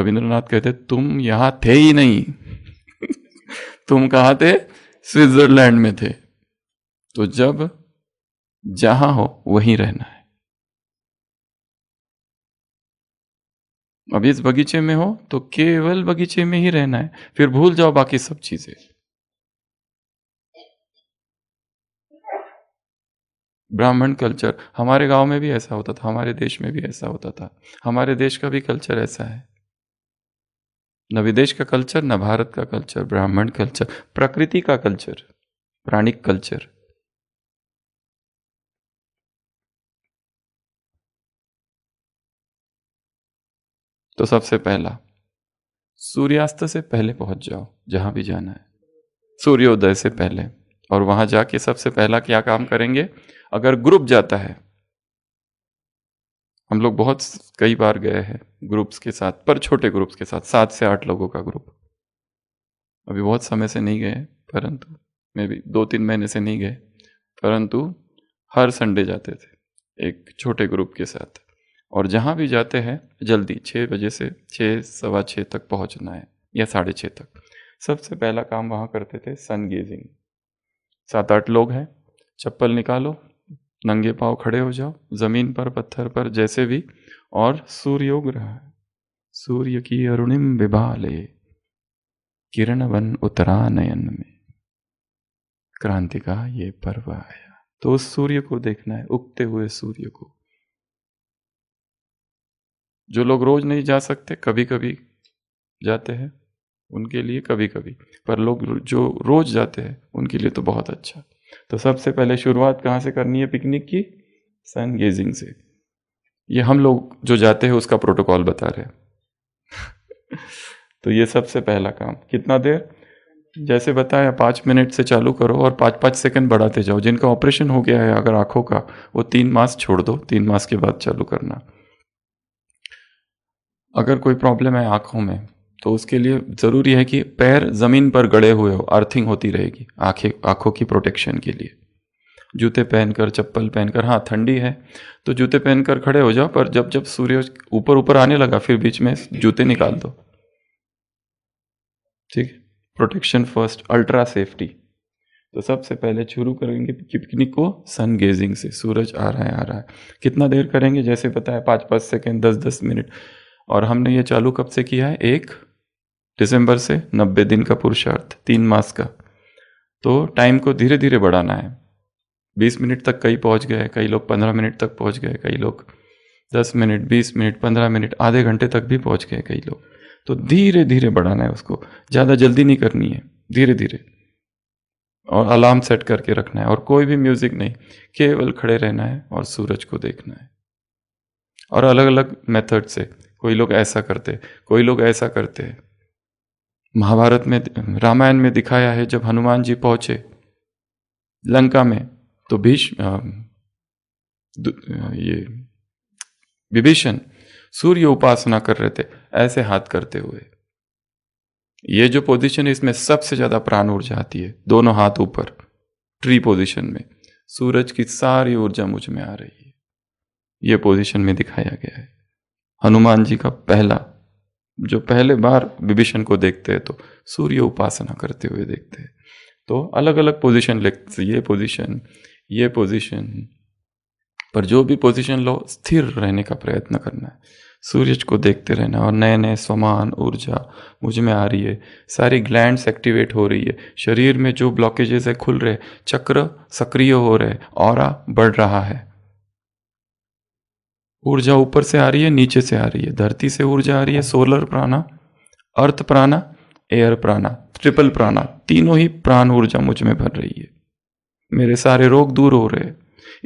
रविंद्रनाथ कहते तुम यहाँ थे ही नहीं [laughs] तुम कहाँ थे स्विट्ज़रलैंड में थे तो जब जहां हो वहीं रहना है अब इस बगीचे में हो तो केवल बगीचे में ही रहना है फिर भूल जाओ बाकी सब चीजें ब्राह्मण कल्चर हमारे गांव में भी ऐसा होता था हमारे देश में भी ऐसा होता था हमारे देश का भी कल्चर ऐसा है न विदेश का कल्चर न भारत का कल्चर ब्राह्मण कल्चर प्रकृति का कल्चर प्राणिक कल्चर तो सबसे पहला सूर्यास्त से पहले पहुंच जाओ जहां भी जाना है सूर्योदय से पहले और वहां जाके सबसे पहला क्या काम करेंगे अगर ग्रुप जाता है हम लोग बहुत कई बार गए हैं ग्रुप्स के साथ पर छोटे ग्रुप्स के साथ सात से आठ लोगों का ग्रुप अभी बहुत समय से नहीं गए परंतु मे भी दो तीन महीने से नहीं गए परंतु हर संडे जाते थे एक छोटे ग्रुप के साथ और जहाँ भी जाते हैं जल्दी छः बजे से छः सवा छः तक पहुँचना है या साढ़े छः तक सबसे पहला काम वहाँ करते थे सन गेजिंग सात आठ लोग हैं चप्पल निकालो नंगे पाँव खड़े हो जाओ ज़मीन पर पत्थर पर जैसे भी और सूर्योग्रह सूर्य की अरुणिम विभा किरण वन उतरा नयन में क्रांति का ये पर्व आया तो उस सूर्य को देखना है उगते हुए सूर्य को जो लोग रोज नहीं जा सकते कभी कभी जाते हैं उनके लिए कभी कभी पर लोग जो रोज जाते हैं उनके लिए तो बहुत अच्छा तो सबसे पहले शुरुआत कहाँ से करनी है पिकनिक की सन गेजिंग से ये हम लोग जो जाते हैं उसका प्रोटोकॉल बता रहे हैं [laughs] तो ये सबसे पहला काम कितना देर जैसे बताया पाँच मिनट से चालू करो और पाँच पाँच सेकंड बढ़ाते जाओ जिनका ऑपरेशन हो गया है अगर आँखों का वो तीन मास छोड़ दो तीन मास के बाद चालू करना अगर कोई प्रॉब्लम है आँखों में तो उसके लिए ज़रूरी है कि पैर ज़मीन पर गड़े हुए हो अर्थिंग होती रहेगी आँखें आँखों की प्रोटेक्शन के लिए जूते पहनकर चप्पल पहनकर हाँ ठंडी है तो जूते पहनकर खड़े हो जाओ पर जब जब सूर्य ऊपर ऊपर आने लगा फिर बीच में जूते निकाल दो ठीक है प्रोटेक्शन फर्स्ट अल्ट्रा सेफ्टी तो सबसे पहले शुरू करेंगे पिकनिक को सन गेजिंग से सूरज आ रहा है आ रहा है कितना देर करेंगे जैसे पता है पाँच पाँच सेकेंड दस दस मिनट और हमने ये चालू कब से किया है एक दिसंबर से नब्बे दिन का पुरुषार्थ तीन मास का तो टाइम को धीरे धीरे बढ़ाना है बीस मिनट तक कई पहुंच गए कई लोग पंद्रह मिनट तक पहुंच गए कई लोग दस मिनट बीस मिनट पंद्रह मिनट आधे घंटे तक भी पहुंच गए कई लोग तो धीरे धीरे बढ़ाना है उसको ज़्यादा जल्दी नहीं करनी है धीरे धीरे और अलार्म सेट करके रखना है और कोई भी म्यूज़िक नहीं केवल खड़े रहना है और सूरज को देखना है और अलग अलग मेथड से कोई लोग ऐसा करते कोई लोग ऐसा करते महाभारत में रामायण में दिखाया है जब हनुमान जी पहुंचे लंका में तो भीष्म ये विभीषण सूर्य उपासना कर रहे थे ऐसे हाथ करते हुए ये जो पोजीशन है इसमें सबसे ज्यादा प्राण ऊर्जा आती है दोनों हाथ ऊपर ट्री पोजीशन में सूरज की सारी ऊर्जा मुझ में आ रही है ये पोजीशन में दिखाया गया है हनुमान जी का पहला जो पहले बार विभीषण को देखते हैं तो सूर्य उपासना करते हुए देखते हैं तो अलग अलग पोजीशन लेते ये पोजीशन ये पोजीशन पर जो भी पोजीशन लो स्थिर रहने का प्रयत्न करना है सूर्य को देखते रहना और नए नए समान ऊर्जा मुझ में आ रही है सारी ग्लैंड्स एक्टिवेट हो रही है शरीर में जो ब्लॉकेजेस है खुल रहे चक्र सक्रिय हो रहे और बढ़ रहा है ऊर्जा ऊपर से आ रही है नीचे से आ रही है धरती से ऊर्जा आ रही है सोलर प्राणा अर्थ प्राणा एयर प्राणा ट्रिपल प्राणा तीनों ही प्राण ऊर्जा मुझ में भर रही है मेरे सारे रोग दूर हो रहे हैं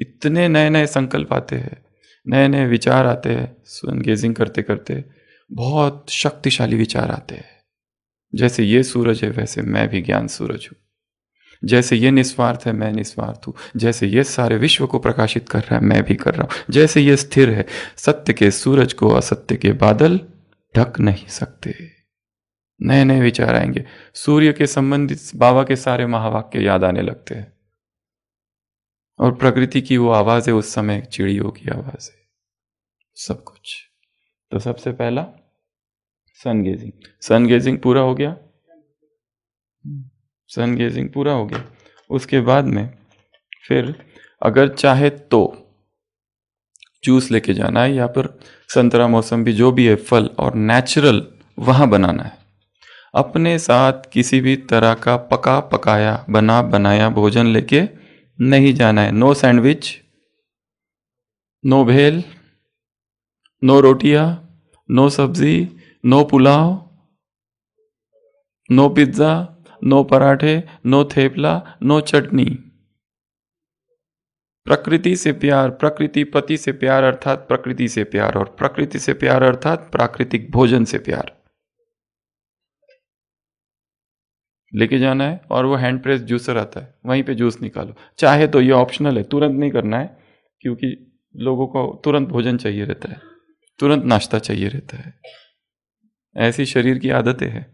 इतने नए नए संकल्प आते हैं नए नए विचार आते हैं सन गेजिंग करते करते बहुत शक्तिशाली विचार आते हैं जैसे ये सूरज है वैसे मैं भी ज्ञान सूरज हूँ जैसे ये निस्वार्थ है मैं निस्वार्थ हूँ जैसे ये सारे विश्व को प्रकाशित कर रहा है मैं भी कर रहा हूँ जैसे ये स्थिर है सत्य के सूरज को असत्य के बादल ढक नहीं सकते नए नए विचार आएंगे सूर्य के संबंधित बाबा के सारे महावाक्य याद आने लगते हैं और प्रकृति की वो आवाज़ है उस समय चिड़ियों की आवाज़ है सब कुछ तो सबसे पहला सन गेजिंग सन गेजिंग पूरा हो गया सन गेजिंग पूरा हो गया उसके बाद में फिर अगर चाहे तो जूस लेके जाना है या फिर संतरा मौसम भी जो भी है फल और नेचुरल वहाँ बनाना है अपने साथ किसी भी तरह का पका पकाया बना बनाया भोजन लेके नहीं जाना है no sandwich no bhel no रोटिया नो सब्जी no pulao no pizza no पराठे नो थेपला नो चटनी प्रकृति से प्यार प्रकृति पति से प्यार अर्थात प्रकृति से प्यार और प्रकृति से प्यार अर्थात प्राकृतिक भोजन से प्यार लेके जाना है और वो हैंड प्रेस जूसर आता है वहीं पे जूस निकालो चाहे तो ये ऑप्शनल है तुरंत नहीं करना है क्योंकि लोगों को तुरंत भोजन चाहिए रहता है तुरंत नाश्ता चाहिए रहता है ऐसी शरीर की आदतें हैं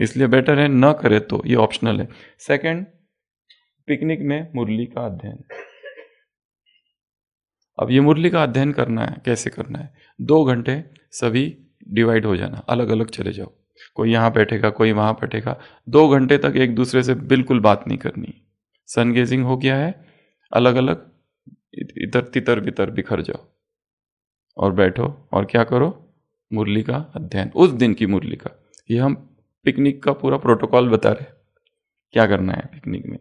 इसलिए बेटर है न करे तो ये ऑप्शनल है सेकंड पिकनिक में मुरली का अध्ययन अब ये मुरली का अध्ययन करना है कैसे करना है दो घंटे सभी डिवाइड हो जाना अलग अलग चले जाओ कोई यहां बैठेगा कोई वहां बैठेगा दो घंटे तक एक दूसरे से बिल्कुल बात नहीं करनी सन गेजिंग हो गया है अलग अलग इधर तितर बितर बिखर जाओ और बैठो और क्या करो मुरली का अध्ययन उस दिन की मुरली का ये हम पिकनिक का पूरा प्रोटोकॉल बता रहे क्या करना है पिकनिक में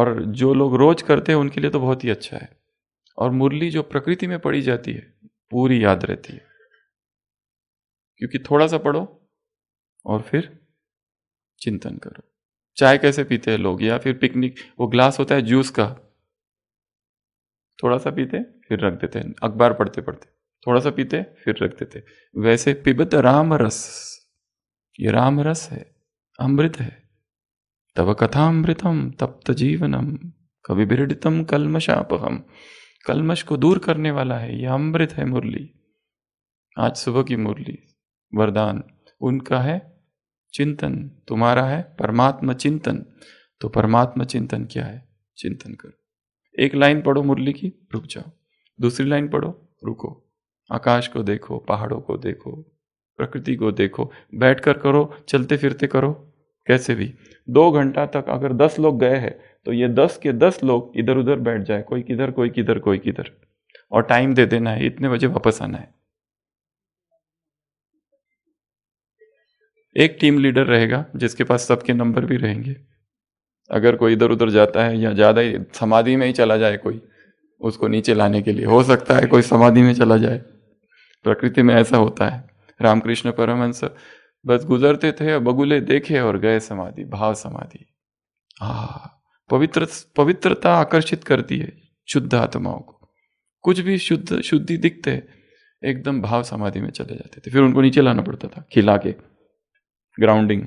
और जो लोग रोज करते हैं उनके लिए तो बहुत ही अच्छा है और मुरली जो प्रकृति में पढ़ी जाती है पूरी याद रहती है क्योंकि थोड़ा सा पढ़ो और फिर चिंतन करो चाय कैसे पीते हैं लोग या फिर पिकनिक वो ग्लास होता है जूस का थोड़ा सा पीते फिर रख देते हैं अखबार पढ़ते पढ़ते थोड़ा सा पीते फिर रख देते वैसे पिबत राम रस ये राम रस है अमृत है तब कथा अमृतम तप्त जीवनम कभी बिरडितम अपहम कलमश को दूर करने वाला है यह अमृत है मुरली आज सुबह की मुरली वरदान उनका है चिंतन तुम्हारा है परमात्मा चिंतन तो परमात्मा चिंतन क्या है चिंतन करो एक लाइन पढ़ो मुरली की रुक जाओ दूसरी लाइन पढ़ो रुको आकाश को देखो पहाड़ों को देखो प्रकृति को देखो बैठ कर करो चलते फिरते करो कैसे भी दो घंटा तक अगर दस लोग गए हैं तो ये दस के दस लोग इधर उधर बैठ जाए कोई किधर कोई किधर कोई किधर और टाइम दे देना है इतने बजे वापस आना है एक टीम लीडर रहेगा जिसके पास सबके नंबर भी रहेंगे अगर कोई इधर उधर जाता है या ज़्यादा समाधि में ही चला जाए कोई उसको नीचे लाने के लिए हो सकता है कोई समाधि में चला जाए प्रकृति में ऐसा होता है रामकृष्ण परमहंस बस गुजरते थे बगुले देखे और गए समाधि भाव समाधि हाँ पवित्र पवित्रता आकर्षित करती है शुद्ध आत्माओं को कुछ भी शुद्ध शुद्धि दिखते एकदम भाव समाधि में चले जाते थे फिर उनको नीचे लाना पड़ता था खिला के ग्राउंडिंग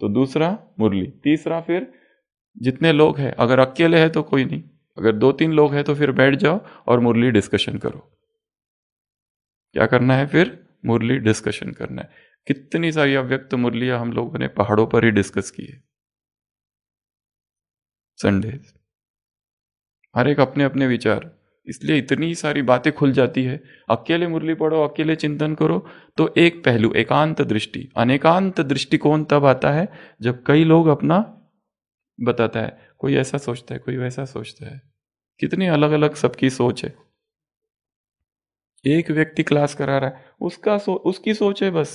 तो दूसरा मुरली तीसरा फिर जितने लोग हैं अगर अकेले है तो कोई नहीं अगर दो तीन लोग हैं तो फिर बैठ जाओ और मुरली डिस्कशन करो क्या करना है फिर मुरली डिस्कशन करना है कितनी सारी अव्यक्त मुरलियां हम लोगों ने पहाड़ों पर ही डिस्कस की है संडे हर एक अपने अपने विचार इसलिए इतनी सारी बातें खुल जाती है अकेले मुरली पढ़ो अकेले चिंतन करो तो एक पहलू एकांत दृष्टि अनेकांत दृष्टिकोण तब आता है जब कई लोग अपना बताता है कोई ऐसा सोचता है कोई वैसा सोचता है कितनी अलग अलग सबकी सोच है एक व्यक्ति क्लास करा रहा है उसका सो उसकी सोच है बस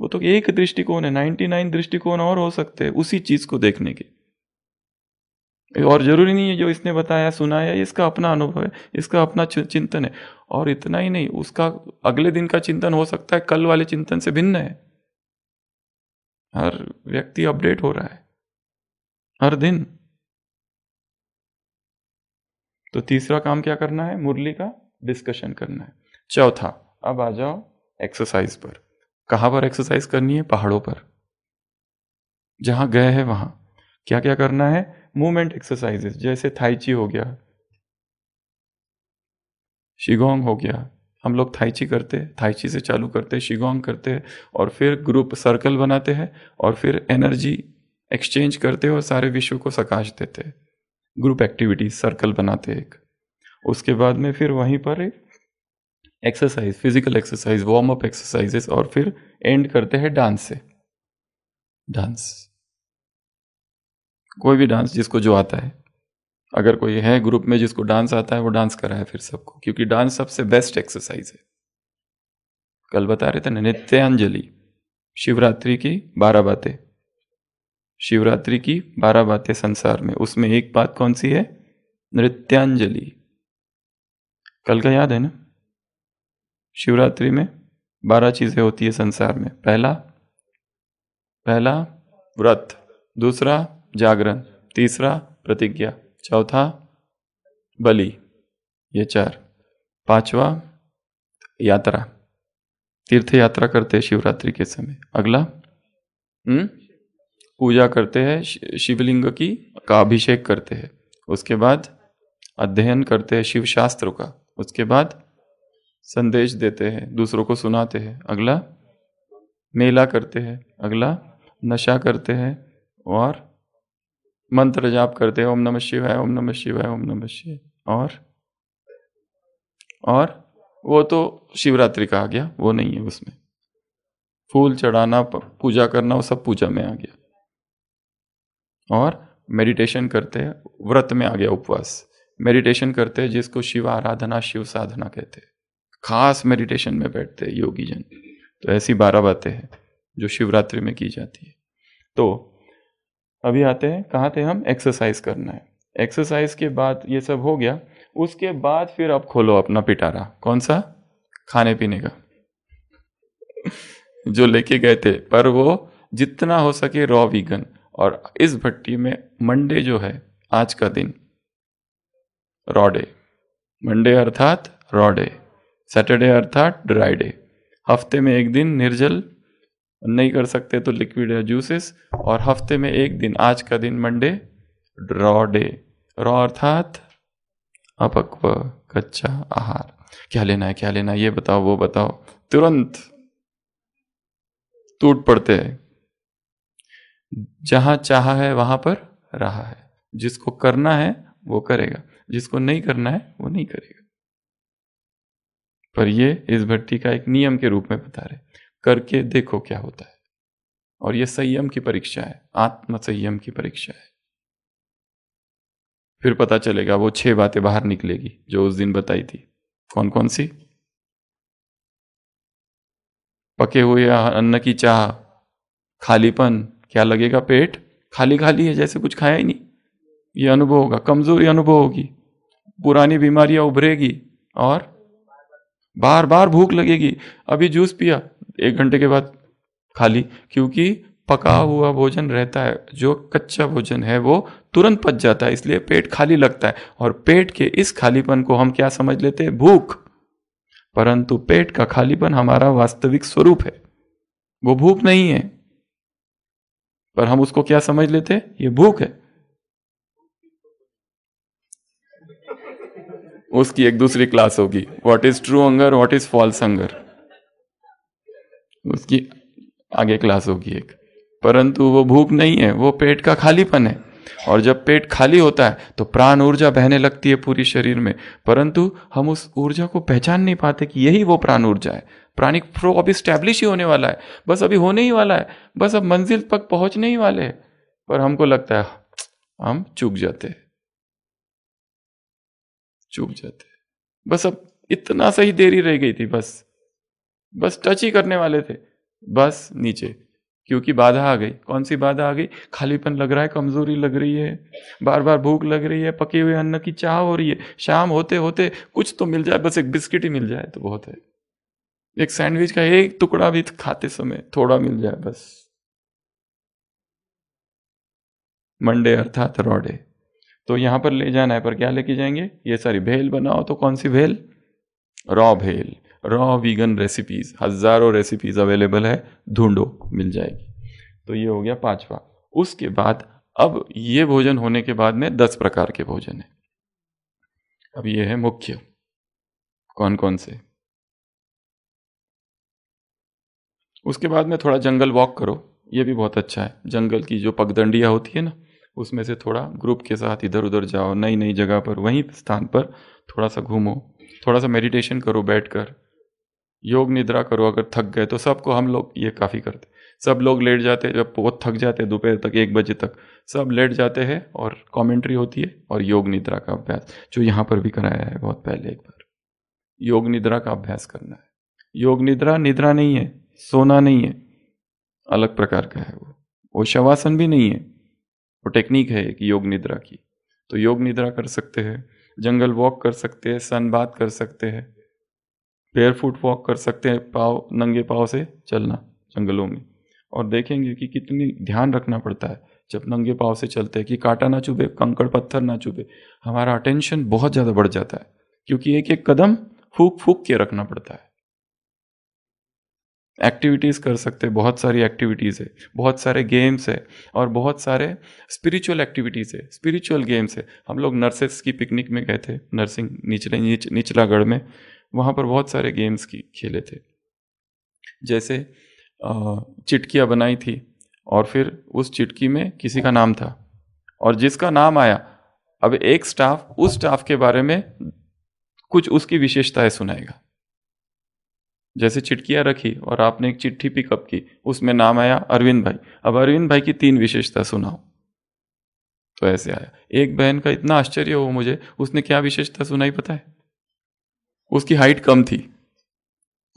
वो तो एक दृष्टिकोण है नाइन्टी नाइन दृष्टिकोण और हो सकते हैं उसी चीज को देखने के और जरूरी नहीं है जो इसने बताया सुनाया इसका अपना अनुभव है इसका अपना चिंतन है और इतना ही नहीं उसका अगले दिन का चिंतन हो सकता है कल वाले चिंतन से भिन्न है हर व्यक्ति अपडेट हो रहा है हर दिन तो तीसरा काम क्या करना है मुरली का डिस्कशन करना है चौथा अब आ जाओ एक्सरसाइज पर कहां पर एक्सरसाइज करनी है पहाड़ों पर जहां गए हैं वहां क्या क्या करना है मूवमेंट एक्सरसाइजेस जैसे थाईची हो गया शिगोंग हो गया हम लोग थाईची करते हैं थाईची से चालू करते हैं शिगोंग करते हैं और फिर ग्रुप सर्कल बनाते हैं और फिर एनर्जी एक्सचेंज करते हैं और सारे विश्व को सकाश देते हैं ग्रुप एक्टिविटीज सर्कल बनाते हैं एक उसके बाद में फिर वहीं पर एक exercise physical exercise warm up exercises और फिर एंड करते हैं डांस से डांस कोई भी डांस जिसको जो आता है अगर कोई है ग्रुप में जिसको डांस आता है वो डांस कराए फिर सबको क्योंकि डांस सबसे बेस्ट एक्सरसाइज है कल बता रहे थे ना नित्यांजलि शिवरात्रि की बारह बातें शिवरात्रि की बारह बातें संसार में उसमें एक बात कौन सी है नृत्यांजलि कल का याद है ना शिवरात्रि में बारह चीज़ें होती है संसार में पहला पहला व्रत दूसरा जागरण तीसरा प्रतिज्ञा चौथा बलि ये चार पांचवा यात्रा तीर्थ यात्रा करते हैं शिवरात्रि के समय अगला हम्म पूजा करते हैं शिवलिंग की का अभिषेक करते हैं उसके बाद अध्ययन करते हैं शिव शास्त्र का उसके बाद संदेश देते हैं दूसरों को सुनाते हैं अगला मेला करते हैं अगला नशा करते हैं और मंत्र जाप करते हैं ओम नमः शिवाय ओम नमः शिवाय ओम नमः शिवाय और और वो तो शिवरात्रि का आ गया वो नहीं है उसमें फूल चढ़ाना पूजा करना वो सब पूजा में आ गया और मेडिटेशन करते हैं व्रत में आ गया उपवास मेडिटेशन करते हैं जिसको शिव आराधना शिव साधना कहते हैं खास मेडिटेशन में बैठते हैं योगी जन तो ऐसी बारह बातें हैं जो शिवरात्रि में की जाती है तो अभी आते हैं कहाँ थे हम एक्सरसाइज करना है एक्सरसाइज के बाद ये सब हो गया उसके बाद फिर आप खोलो अपना पिटारा कौन सा खाने पीने का जो लेके गए थे पर वो जितना हो सके रॉ वीगन और इस भट्टी में मंडे जो है आज का दिन रॉडे मंडे अर्थात रॉडे सैटरडे अर्थात ड्राई डे हफ्ते में एक दिन निर्जल नहीं कर सकते तो लिक्विड या जूसेस और हफ्ते में एक दिन आज का दिन मंडे रॉ डे रॉ अर्थात अपक्व कच्चा आहार क्या लेना है क्या लेना है ये बताओ वो बताओ तुरंत टूट पड़ते हैं जहां चाह है वहां पर रहा है जिसको करना है वो करेगा जिसको नहीं करना है वो नहीं करेगा पर ये इस भट्टी का एक नियम के रूप में बता रहे करके देखो क्या होता है और ये संयम की परीक्षा है आत्म संयम की परीक्षा है फिर पता चलेगा वो छह बातें बाहर निकलेगी जो उस दिन बताई थी कौन कौन सी पके हुए अन्न की चाह खालीपन क्या लगेगा पेट खाली खाली है जैसे कुछ खाया ही नहीं ये अनुभव होगा कमजोरी अनुभव होगी पुरानी बीमारियां उभरेगी और बार बार भूख लगेगी अभी जूस पिया एक घंटे के बाद खाली क्योंकि पका हुआ भोजन रहता है जो कच्चा भोजन है वो तुरंत पच जाता है इसलिए पेट खाली लगता है और पेट के इस खालीपन को हम क्या समझ लेते हैं भूख परंतु पेट का खालीपन हमारा वास्तविक स्वरूप है वो भूख नहीं है पर हम उसको क्या समझ लेते हैं ये भूख है उसकी एक दूसरी क्लास होगी what is true hunger what is false hunger उसकी आगे क्लास होगी एक परंतु वो भूख नहीं है वो पेट का खालीपन है और जब पेट खाली होता है तो प्राण ऊर्जा बहने लगती है पूरी शरीर में परंतु हम उस ऊर्जा को पहचान नहीं पाते कि यही वो प्राण ऊर्जा है प्राणिक फ्लो अभी स्टैब्लिश ही होने वाला है बस अभी होने ही वाला है बस अब मंजिल तक पहुंचने ही वाले हैं पर हमको लगता है हम चूक जाते हैं चुप जाते बस अब इतना सही देरी रह गई थी बस बस टच ही करने वाले थे बस नीचे क्योंकि बाधा आ गई कौन सी बाधा आ गई खालीपन लग रहा है कमजोरी लग रही है बार बार भूख लग रही है पके हुए अन्न की चाह हो रही है शाम होते होते कुछ तो मिल जाए बस एक बिस्किट ही मिल जाए तो बहुत है एक सैंडविच का एक टुकड़ा भी खाते समय थोड़ा मिल जाए बस मंडे अर्थात रॉडे तो यहाँ पर ले जाना है पर क्या लेके जाएंगे ये सारी भेल बनाओ तो कौन सी bhel raw bhel raw vegan recipes हज़ारों रेसिपीज़ अवेलेबल है ढूंढो मिल जाएगी तो ये हो गया पांचवा उसके बाद अब ये भोजन होने के बाद में दस प्रकार के भोजन है अब ये है मुख्य कौन कौन से उसके बाद में थोड़ा जंगल वॉक करो ये भी बहुत अच्छा है जंगल की जो पगदंडिया होती है ना उसमें से थोड़ा ग्रुप के साथ इधर उधर जाओ नई नई जगह पर वहीं स्थान पर थोड़ा सा घूमो थोड़ा सा मेडिटेशन करो बैठ कर योग निद्रा करो अगर थक गए तो सबको हम लोग ये काफ़ी करते सब लोग लेट जाते जब बहुत थक जाते हैं दोपहर तक एक बजे तक सब लेट जाते हैं और कमेंट्री होती है और योग निद्रा का अभ्यास जो यहाँ पर भी कराया है बहुत पहले एक बार योग निद्रा का अभ्यास करना है योग निद्रा निद्रा नहीं है सोना नहीं है अलग प्रकार का है वो वो शवासन भी नहीं है वो टेक्निक है एक योग निद्रा की तो योग निद्रा कर सकते हैं जंगल वॉक कर सकते हैं सन बात कर सकते हैं पेयर फुट वॉक कर सकते हैं पाव नंगे पाव से चलना जंगलों में और देखेंगे कि कितनी ध्यान रखना पड़ता है जब नंगे पाव से चलते हैं कि कांटा ना चुभे कंकड़ पत्थर ना चुभे हमारा अटेंशन बहुत ज़्यादा बढ़ जाता है क्योंकि एक एक कदम फूक फूक के रखना पड़ता है एक्टिविटीज़ कर सकते हैं बहुत सारी एक्टिविटीज़ है बहुत सारे गेम्स है और बहुत सारे स्पिरिचुअल एक्टिविटीज़ है स्पिरिचुअल गेम्स है हम लोग नर्सेस की पिकनिक में गए थे नर्सिंग निचले निचला निचलागढ़ में वहाँ पर बहुत सारे गेम्स की खेले थे जैसे चिटकियाँ बनाई थी और फिर उस चिटकी में किसी का नाम था और जिसका नाम आया अब एक स्टाफ उस स्टाफ के बारे में कुछ उसकी विशेषताएं सुनाएगा जैसे चिटकियाँ रखी और आपने एक चिट्ठी पिकअप की उसमें नाम आया अरविंद भाई अब अरविंद भाई की तीन विशेषता सुनाओ तो ऐसे आया एक बहन का इतना आश्चर्य हो मुझे उसने क्या विशेषता सुनाई पता है उसकी हाइट कम थी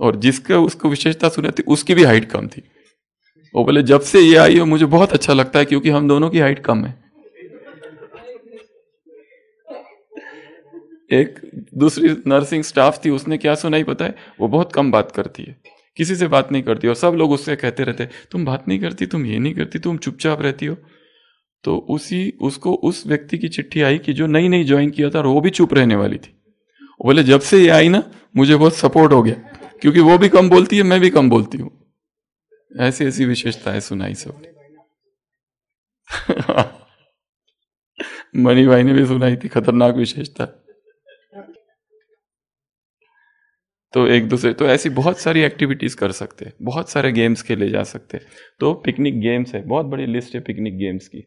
और जिसके उसको विशेषता सुनाई थी उसकी भी हाइट कम थी वो बोले जब से ये आई हो मुझे बहुत अच्छा लगता है क्योंकि हम दोनों की हाइट कम है एक दूसरी नर्सिंग स्टाफ थी उसने क्या सुना ही पता है वो बहुत कम बात करती है किसी से बात नहीं करती और सब लोग उससे कहते रहते तुम बात नहीं करती तुम ये नहीं करती तुम चुपचाप रहती हो तो उसी उसको उस व्यक्ति की चिट्ठी आई कि जो नई नई ज्वाइन किया था वो भी चुप रहने वाली थी बोले जब से ये आई ना मुझे बहुत सपोर्ट हो गया क्योंकि वो भी कम बोलती है मैं भी कम बोलती हूँ ऐसी ऐसी विशेषताएं सुनाई सब [laughs] मनी भाई ने भी सुनाई थी खतरनाक विशेषता तो एक दूसरे तो ऐसी बहुत सारी एक्टिविटीज़ कर सकते हैं बहुत सारे गेम्स खेले जा सकते हैं तो पिकनिक गेम्स है बहुत बड़ी लिस्ट है पिकनिक गेम्स की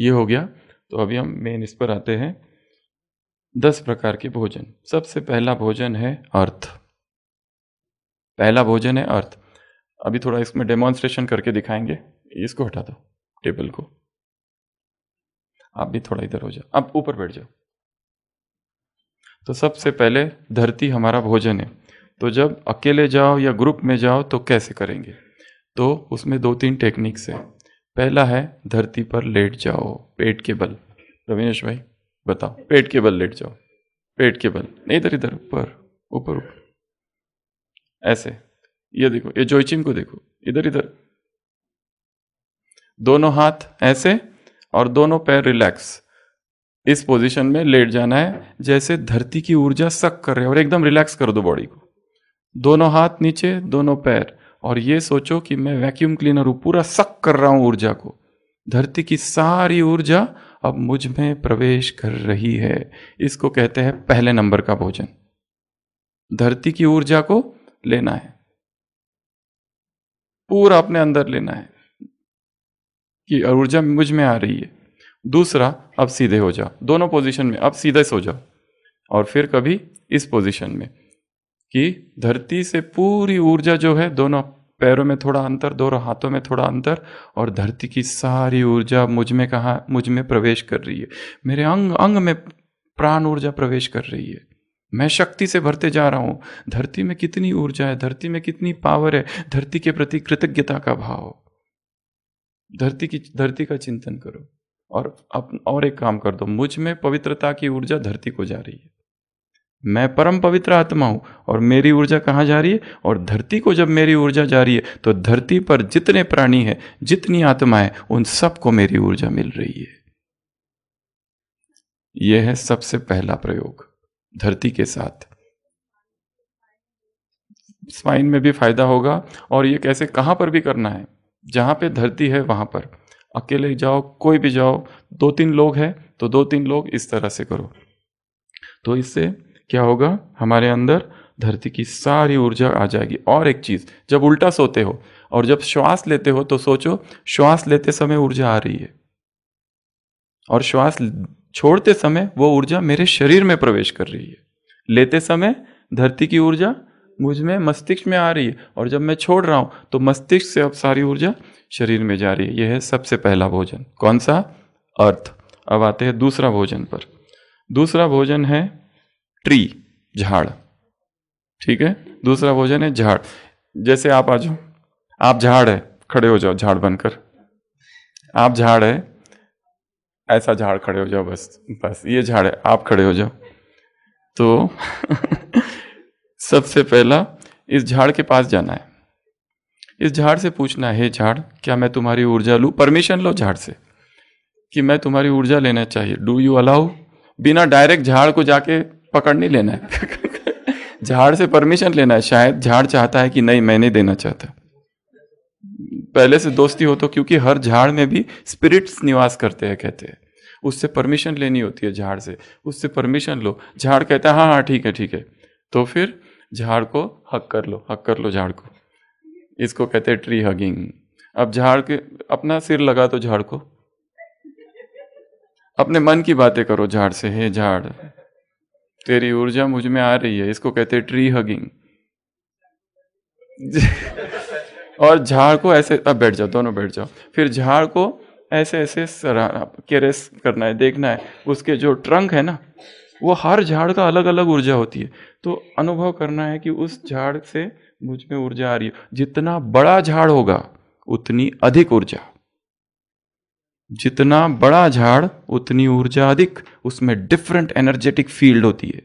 ये हो गया तो अभी हम मेन इस पर आते हैं दस प्रकार के भोजन सबसे पहला भोजन है अर्थ पहला भोजन है अर्थ अभी थोड़ा इसमें डेमोन्स्ट्रेशन करके दिखाएंगे इसको हटा दो टेबल को आप भी थोड़ा इधर हो जाओ आप ऊपर बैठ जाओ तो सबसे पहले धरती हमारा भोजन है तो जब अकेले जाओ या ग्रुप में जाओ तो कैसे करेंगे तो उसमें दो तीन टेक्निक्स है पहला है धरती पर लेट जाओ पेट के बल रविनेश भाई बताओ पेट के बल लेट जाओ पेट के बल नहीं इधर इधर ऊपर ऊपर ऊपर ऐसे ये देखो ये जोइचिम को देखो इधर इधर दोनों हाथ ऐसे और दोनों पैर रिलैक्स इस पोजीशन में लेट जाना है जैसे धरती की ऊर्जा सक कर रहे और एकदम रिलैक्स कर दो बॉडी को दोनों हाथ नीचे दोनों पैर और ये सोचो कि मैं वैक्यूम क्लीनर हूँ पूरा सक कर रहा हूँ ऊर्जा को धरती की सारी ऊर्जा अब मुझ में प्रवेश कर रही है इसको कहते हैं पहले नंबर का भोजन धरती की ऊर्जा को लेना है पूरा अपने अंदर लेना है कि ऊर्जा मुझ में आ रही है दूसरा अब सीधे हो जा दोनों पोजीशन में अब सीधे सो जा और फिर कभी इस पोजीशन में कि धरती से पूरी ऊर्जा जो है दोनों पैरों में थोड़ा अंतर दोनों हाथों में थोड़ा अंतर और धरती की सारी ऊर्जा मुझ में कहा मुझ में प्रवेश कर रही है मेरे अंग अंग में प्राण ऊर्जा प्रवेश कर रही है मैं शक्ति से भरते जा रहा हूँ धरती में कितनी ऊर्जा है धरती में कितनी पावर है धरती के प्रति कृतज्ञता का भाव धरती की धरती का चिंतन करो और अब और एक काम कर दो मुझ में पवित्रता की ऊर्जा धरती को जा रही है मैं परम पवित्र आत्मा हूं और मेरी ऊर्जा कहाँ जा रही है और धरती को जब मेरी ऊर्जा जा रही है तो धरती पर जितने प्राणी हैं जितनी आत्माएं उन सबको मेरी ऊर्जा मिल रही है यह है सबसे पहला प्रयोग धरती के साथ स्वाइन में भी फायदा होगा और ये कैसे कहां पर भी करना है जहां पे धरती है वहां पर अकेले जाओ कोई भी जाओ दो तीन लोग हैं तो दो तीन लोग इस तरह से करो तो इससे क्या होगा हमारे अंदर धरती की सारी ऊर्जा आ जाएगी और एक चीज़ जब उल्टा सोते हो और जब श्वास लेते हो तो सोचो श्वास लेते समय ऊर्जा आ रही है और श्वास छोड़ते समय वो ऊर्जा मेरे शरीर में प्रवेश कर रही है लेते समय धरती की ऊर्जा मुझ में मस्तिष्क में आ रही है और जब मैं छोड़ रहा हूँ तो मस्तिष्क से अब सारी ऊर्जा शरीर में जा रही है यह है सबसे पहला भोजन कौन सा अर्थ अब आते हैं दूसरा भोजन पर दूसरा भोजन है ट्री झाड़ ठीक है दूसरा भोजन है झाड़ जैसे आप आ जाओ आप झाड़ है खड़े हो जाओ झाड़ बनकर आप झाड़ है ऐसा झाड़ खड़े हो जाओ बस बस ये झाड़ है आप खड़े हो जाओ तो [laughs] सबसे पहला इस झाड़ के पास जाना है इस झाड़ से पूछना है झाड़ क्या मैं तुम्हारी ऊर्जा लूँ परमिशन लो झाड़ से कि मैं तुम्हारी ऊर्जा लेना चाहिए डू यू अलाउ बिना डायरेक्ट झाड़ को जाके पकड़ नहीं लेना है [laughs] झाड़ से परमिशन लेना है शायद झाड़ चाहता है कि नहीं मैं नहीं देना चाहता पहले से दोस्ती हो तो क्योंकि हर झाड़ में भी स्पिरिट्स निवास करते हैं कहते हैं उससे परमिशन लेनी होती है झाड़ से उससे परमिशन लो झाड़ कहता है हाँ हाँ ठीक है ठीक है तो फिर झाड़ को हक कर लो हक कर लो झाड़ को इसको कहते हैं ट्री हगिंग अब झाड़ के अपना सिर लगा तो झाड़ को अपने मन की बातें करो झाड़ से हे झाड़ तेरी ऊर्जा मुझ में आ रही है इसको कहते हैं ट्री हगिंग [laughs] और झाड़ को ऐसे अब बैठ जाओ दोनों बैठ जाओ फिर झाड़ को ऐसे ऐसे केरेस करना है देखना है उसके जो ट्रंक है ना वो हर झाड़ का अलग अलग ऊर्जा होती है तो अनुभव करना है कि उस झाड़ से मुझ में ऊर्जा आ रही है जितना बड़ा झाड़ होगा उतनी अधिक ऊर्जा जितना बड़ा झाड़ उतनी ऊर्जा अधिक उसमें डिफरेंट एनर्जेटिक फील्ड होती है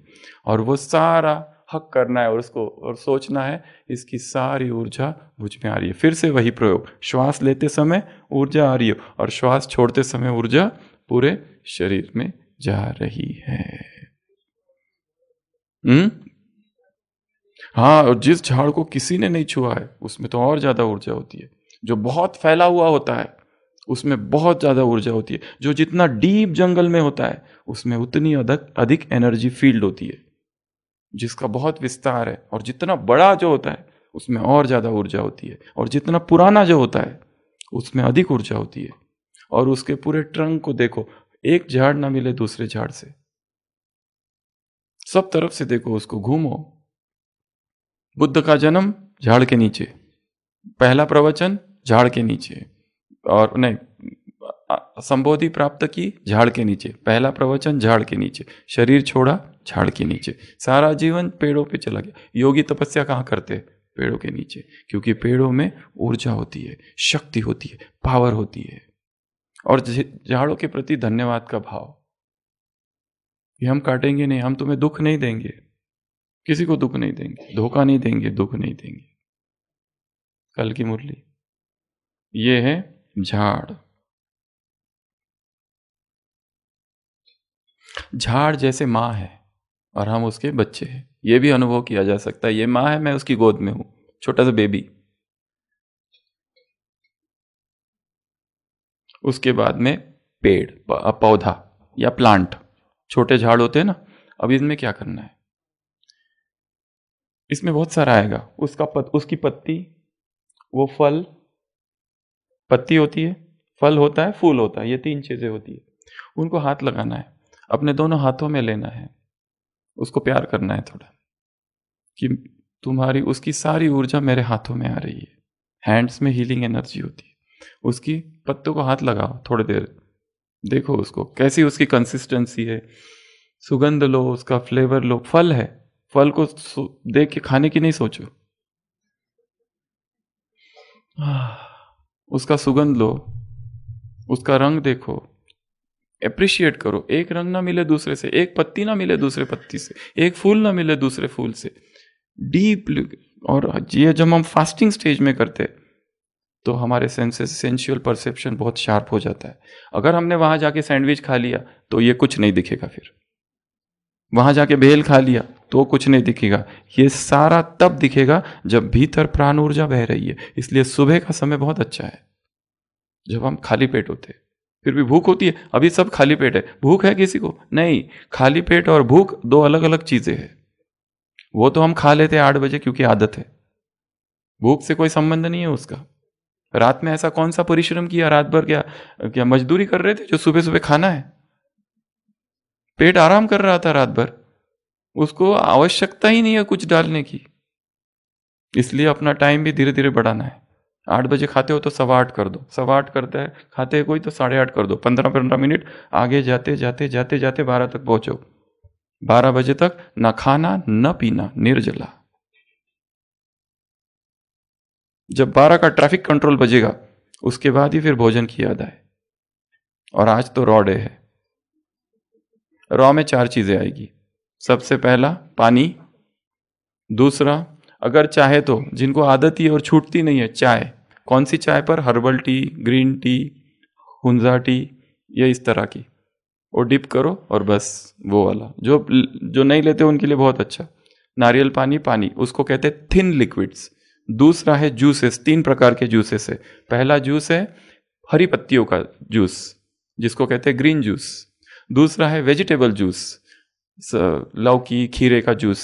और वो सारा हक करना है और उसको और सोचना है इसकी सारी ऊर्जा मुझ में आ रही है फिर से वही प्रयोग श्वास लेते समय ऊर्जा आ रही हो और श्वास छोड़ते समय ऊर्जा पूरे शरीर में जा रही है हम्म हाँ और जिस झाड़ को किसी ने नहीं छुआ है उसमें तो और ज्यादा ऊर्जा होती है जो बहुत फैला हुआ होता है उसमें बहुत ज़्यादा ऊर्जा होती है जो जितना डीप जंगल में होता है उसमें उतनी अधिक अधिक एनर्जी फील्ड होती है जिसका बहुत विस्तार है और जितना बड़ा जो होता है उसमें और ज़्यादा ऊर्जा होती है और जितना पुराना जो होता है उसमें अधिक ऊर्जा होती है और उसके पूरे ट्रंक को देखो एक झाड़ ना मिले दूसरे झाड़ से सब तरफ से देखो उसको घूमो बुद्ध का जन्म झाड़ के नीचे पहला प्रवचन झाड़ के नीचे और नहीं संबोधि प्राप्त की झाड़ के नीचे पहला प्रवचन झाड़ के नीचे शरीर छोड़ा झाड़ के नीचे सारा जीवन पेड़ों पे चला गया योगी तपस्या कहाँ करते पेड़ों के नीचे क्योंकि पेड़ों में ऊर्जा होती है शक्ति होती है पावर होती है और झाड़ों के प्रति धन्यवाद का भाव कि हम काटेंगे नहीं हम तुम्हें दुख नहीं देंगे किसी को दुख नहीं देंगे धोखा नहीं देंगे दुख नहीं देंगे कल की मुरली ये है झाड़ झाड़ जैसे माँ है और हम उसके बच्चे हैं ये भी अनुभव किया जा सकता है ये माँ है मैं उसकी गोद में हूं छोटा सा बेबी उसके बाद में पेड़ पौधा या प्लांट छोटे झाड़ होते हैं ना अब इसमें क्या करना है इसमें बहुत सारा आएगा उसका पत, उसकी पत्ती वो फल पत्ती होती है फल होता है फूल होता है ये तीन चीज़ें होती है उनको हाथ लगाना है अपने दोनों हाथों में लेना है उसको प्यार करना है थोड़ा कि तुम्हारी उसकी सारी ऊर्जा मेरे हाथों में आ रही है हैंड्स में हीलिंग एनर्जी होती है उसकी पत्तों को हाथ लगाओ थोड़ी देर देखो उसको कैसी उसकी कंसिस्टेंसी है सुगंध लो उसका फ्लेवर लो फल है फल को देख के खाने की नहीं सोचो [sighs] उसका सुगंध लो उसका रंग देखो अप्रिशिएट करो एक रंग ना मिले दूसरे से एक पत्ती ना मिले दूसरे पत्ती से एक फूल ना मिले दूसरे फूल से डीप और ये जब हम फास्टिंग स्टेज में करते हैं तो हमारे सेंसेस सेंशुअल परसेप्शन बहुत शार्प हो जाता है अगर हमने वहां जाके सैंडविच खा लिया तो ये कुछ नहीं दिखेगा फिर वहां जाके बेल खा लिया तो कुछ नहीं दिखेगा ये सारा तब दिखेगा जब भीतर प्राण ऊर्जा बह रही है इसलिए सुबह का समय बहुत अच्छा है जब हम खाली पेट होते हैं फिर भी भूख होती है अभी सब खाली पेट है भूख है किसी को नहीं खाली पेट और भूख दो अलग अलग चीज़ें हैं वो तो हम खा लेते हैं आठ बजे क्योंकि आदत है भूख से कोई संबंध नहीं है उसका रात में ऐसा कौन सा परिश्रम किया रात भर क्या क्या मजदूरी कर रहे थे जो सुबह सुबह खाना है पेट आराम कर रहा था रात भर उसको आवश्यकता ही नहीं है कुछ डालने की इसलिए अपना टाइम भी धीरे धीरे बढ़ाना है आठ बजे खाते हो तो सवा आठ कर दो सवा आठ करता है खाते है कोई तो साढ़े आठ कर दो पंद्रह पंद्रह मिनट आगे जाते जाते जाते जाते बारह तक पहुंचो बारह बजे तक ना खाना न पीना निर्जला जब बारह का ट्रैफिक कंट्रोल बजेगा उसके बाद ही फिर भोजन की याद आए और आज तो रॉ डे है रॉ में चार चीजें आएगी सबसे पहला पानी दूसरा अगर चाहे तो जिनको आदत ही और छूटती नहीं है चाय कौन सी चाय पर herbal tea green tea Hunza tea या इस तरह की वो डिप करो और बस वो वाला जो जो नहीं लेते उनके लिए बहुत अच्छा नारियल पानी पानी उसको कहते हैं थिन लिक्विड्स दूसरा है जूसेस तीन प्रकार के जूसेस है पहला जूस है हरी पत्तियों का जूस जिसको कहते हैं ग्रीन जूस दूसरा है वेजिटेबल जूस लौकी खीरे का जूस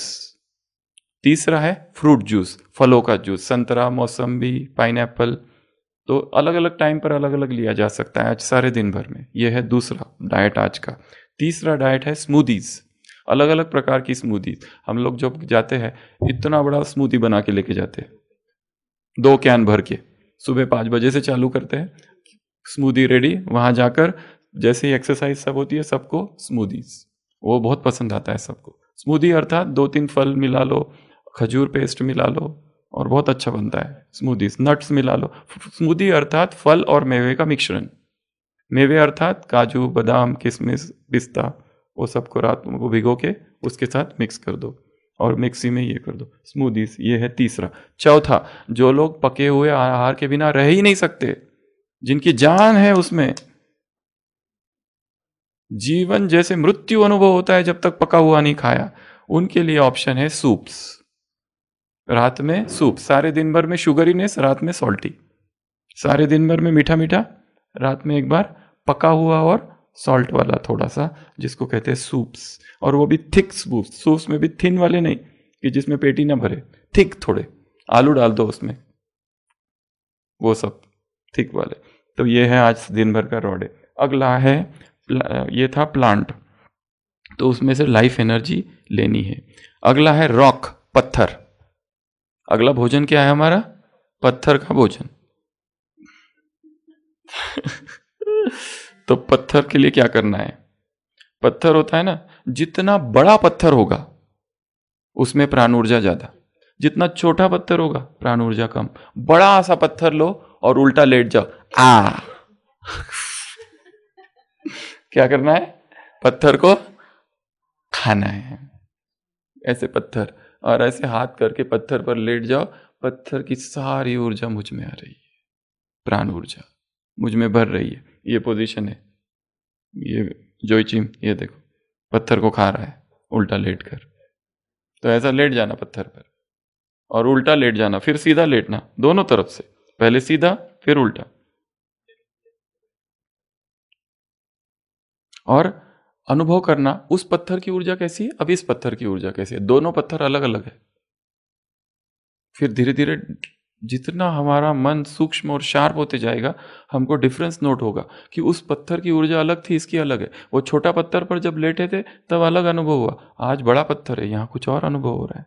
तीसरा है फ्रूट जूस फलों का जूस संतरा मौसम्बी पाइन तो अलग अलग टाइम पर अलग अलग लिया जा सकता है आज सारे दिन भर में यह है दूसरा डाइट आज का तीसरा डाइट है स्मूदीज़ अलग अलग प्रकार की स्मूदीज हम लोग जब जाते हैं इतना बड़ा स्मूदी बना के लेके जाते हैं दो कैन भर के सुबह पाँच बजे से चालू करते हैं स्मूदी रेडी वहाँ जाकर जैसे ही एक्सरसाइज सब होती है सबको स्मूदीज वो बहुत पसंद आता है सबको स्मूदी अर्थात दो तीन फल मिला लो खजूर पेस्ट मिला लो और बहुत अच्छा बनता है स्मूदीज नट्स मिला लो स्मूदी अर्थात फल और मेवे का मिश्रण मेवे अर्थात काजू बादाम किशमिश पिस्ता वो सबको रात को भिगो के उसके साथ मिक्स कर दो और मिक्सी में ये कर दो स्मूदीज ये है तीसरा चौथा जो लोग पके हुए आहार के बिना रह ही नहीं सकते जिनकी जान है उसमें जीवन जैसे मृत्यु अनुभव होता है जब तक पका हुआ नहीं खाया उनके लिए ऑप्शन है सूप्स रात में सूप सारे दिन भर में शुगरीनेस रात में सॉल्टी सारे दिन भर में मीठा मीठा रात में एक बार पका हुआ और सॉल्ट वाला थोड़ा सा जिसको कहते हैं सूप्स और वो भी थिक सूप्स सूप्स में भी थिन वाले नहीं कि जिसमें पेटी ना भरे थिक थोड़े आलू डाल दो उसमें वो सब थिक वाले तो ये है आज दिन भर का रॉडे अगला है ये था प्लांट तो उसमें से लाइफ एनर्जी लेनी है अगला है रॉक पत्थर अगला भोजन क्या है हमारा पत्थर का भोजन [laughs] तो पत्थर के लिए क्या करना है पत्थर होता है ना जितना बड़ा पत्थर होगा उसमें प्राण ऊर्जा ज्यादा जितना छोटा पत्थर होगा प्राण ऊर्जा कम बड़ा सा पत्थर लो और उल्टा लेट जाओ आ क्या करना है पत्थर को खाना है ऐसे पत्थर और ऐसे हाथ करके पत्थर पर लेट जाओ पत्थर की सारी ऊर्जा मुझ में आ रही है प्राण ऊर्जा मुझ में भर रही है ये पोजीशन है ये जोईची ये देखो पत्थर को खा रहा है उल्टा लेट कर तो ऐसा लेट जाना पत्थर पर और उल्टा लेट जाना फिर सीधा लेटना दोनों तरफ से पहले सीधा फिर उल्टा और अनुभव करना उस पत्थर की ऊर्जा कैसी है अब इस पत्थर की ऊर्जा कैसी है दोनों पत्थर अलग अलग है फिर धीरे धीरे जितना हमारा मन सूक्ष्म और शार्प होते जाएगा हमको डिफरेंस नोट होगा कि उस पत्थर की ऊर्जा अलग थी इसकी अलग है वो छोटा पत्थर पर जब लेटे थे तब अलग अनुभव हुआ आज बड़ा पत्थर है यहाँ कुछ और अनुभव हो रहा है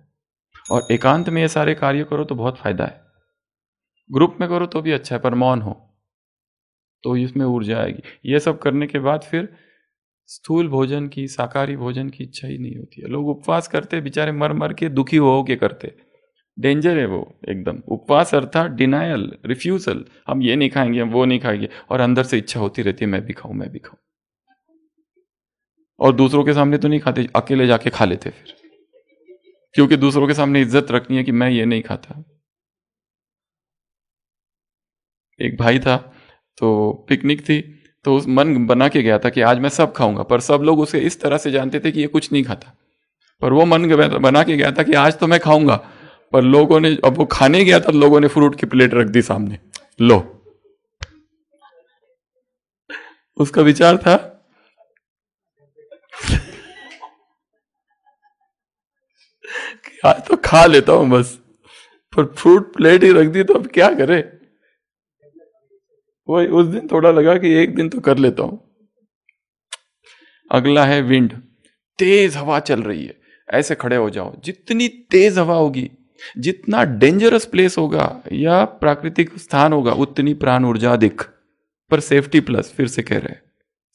और एकांत में ये सारे कार्य करो तो बहुत फायदा है ग्रुप में करो तो भी अच्छा है पर मौन हो तो इसमें ऊर्जा आएगी ये सब करने के बाद फिर स्थूल भोजन की शाकाहारी भोजन की इच्छा ही नहीं होती है लोग उपवास करते बेचारे मर मर के दुखी हो के करते डेंजर है वो एकदम उपवास अर्थात डिनायल रिफ्यूजल हम ये नहीं खाएंगे हम वो नहीं खाएंगे और अंदर से इच्छा होती रहती है मैं भी खाऊं मैं भी खाऊं और दूसरों के सामने तो नहीं खाते अकेले जाके खा लेते फिर क्योंकि दूसरों के सामने इज्जत रखनी है कि मैं ये नहीं खाता एक भाई था तो पिकनिक थी तो उस मन बना के गया था कि आज मैं सब खाऊंगा पर सब लोग उसे इस तरह से जानते थे कि ये कुछ नहीं खाता पर वो मन बना के गया था कि आज तो मैं खाऊंगा पर लोगों ने अब वो खाने गया था लोगों ने फ्रूट की प्लेट रख दी सामने लो उसका विचार था आज तो खा लेता हूं बस पर फ्रूट प्लेट ही रख दी तो अब क्या करे वही उस दिन थोड़ा लगा कि एक दिन तो कर लेता हूं अगला है विंड तेज हवा चल रही है ऐसे खड़े हो जाओ जितनी तेज हवा होगी जितना डेंजरस प्लेस होगा या प्राकृतिक स्थान होगा उतनी प्राण ऊर्जा अधिक पर सेफ्टी प्लस फिर से कह रहे हैं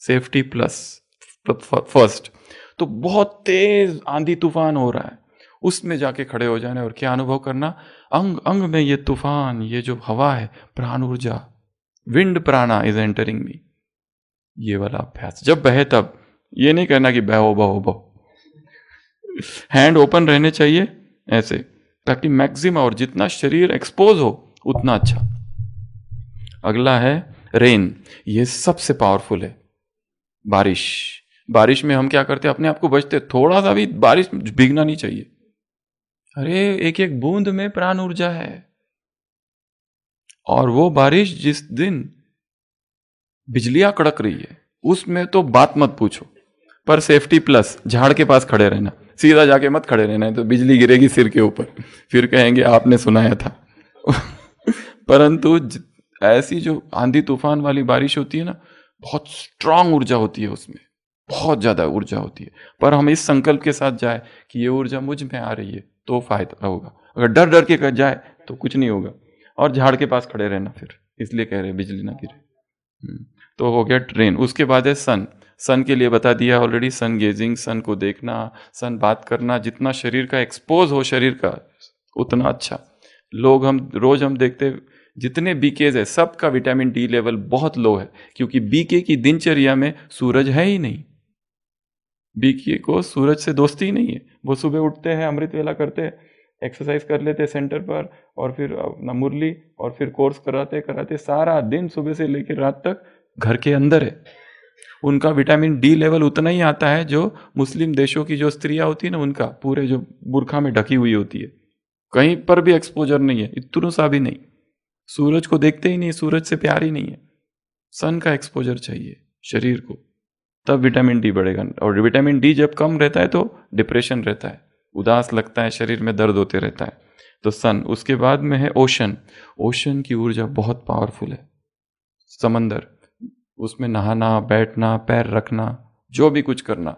सेफ्टी प्लस फर्स्ट तो बहुत तेज आंधी तूफान हो रहा है उसमें जाके खड़े हो जाने और क्या अनुभव करना अंग अंग में ये तूफान ये जो हवा है प्राण ऊर्जा विंड प्राणा इज एंटरिंग मी ये वाला अभ्यास जब बहे तब ये नहीं कहना कि बहो बहो बहो हैंड ओपन रहने चाहिए ऐसे ताकि मैक्सिम और जितना शरीर एक्सपोज हो उतना अच्छा अगला है रेन ये सबसे पावरफुल है बारिश बारिश में हम क्या करते हैं अपने आप को बचते थोड़ा सा भी बारिश भीगना नहीं चाहिए अरे एक एक बूंद में प्राण ऊर्जा है और वो बारिश जिस दिन बिजलियां कड़क रही है उसमें तो बात मत पूछो पर सेफ्टी प्लस झाड़ के पास खड़े रहना सीधा जाके मत खड़े रहना तो बिजली गिरेगी सिर के ऊपर फिर कहेंगे आपने सुनाया था परंतु ऐसी जो आंधी तूफान वाली बारिश होती है ना बहुत स्ट्रांग ऊर्जा होती है उसमें बहुत ज़्यादा ऊर्जा होती है पर हम इस संकल्प के साथ जाए कि ये ऊर्जा मुझ में आ रही है तो फायदा होगा अगर डर डर के जाए तो कुछ नहीं होगा और झाड़ के पास खड़े रहना फिर इसलिए कह रहे बिजली ना गिरे हम्म, तो हो गया ट्रेन उसके बाद है सन सन के लिए बता दिया ऑलरेडी सन गेजिंग सन को देखना सन बात करना जितना शरीर का एक्सपोज हो शरीर का उतना अच्छा लोग हम रोज हम देखते जितने बीकेज है सबका विटामिन डी लेवल बहुत लो है क्योंकि बीके की दिनचर्या में सूरज है ही नहीं बीके को सूरज से दोस्ती ही नहीं है वो सुबह उठते हैं अमृत वेला करते हैं एक्सरसाइज कर लेते सेंटर पर और फिर अपना मुरली और फिर कोर्स कराते कराते सारा दिन सुबह से लेकर रात तक घर के अंदर है उनका विटामिन डी लेवल उतना ही आता है जो मुस्लिम देशों की जो स्त्रियां होती है ना उनका पूरे जो बुरखा में ढकी हुई होती है कहीं पर भी एक्सपोजर नहीं है इतनों सा भी नहीं सूरज को देखते ही नहीं सूरज से प्यार ही नहीं है सन का एक्सपोजर चाहिए शरीर को तब विटामिन डी बढ़ेगा और विटामिन डी जब कम रहता है तो डिप्रेशन रहता है उदास लगता है शरीर में दर्द होते रहता है तो सन उसके बाद में है ओशन ओशन की ऊर्जा बहुत पावरफुल है समंदर उसमें नहाना बैठना पैर रखना जो भी कुछ करना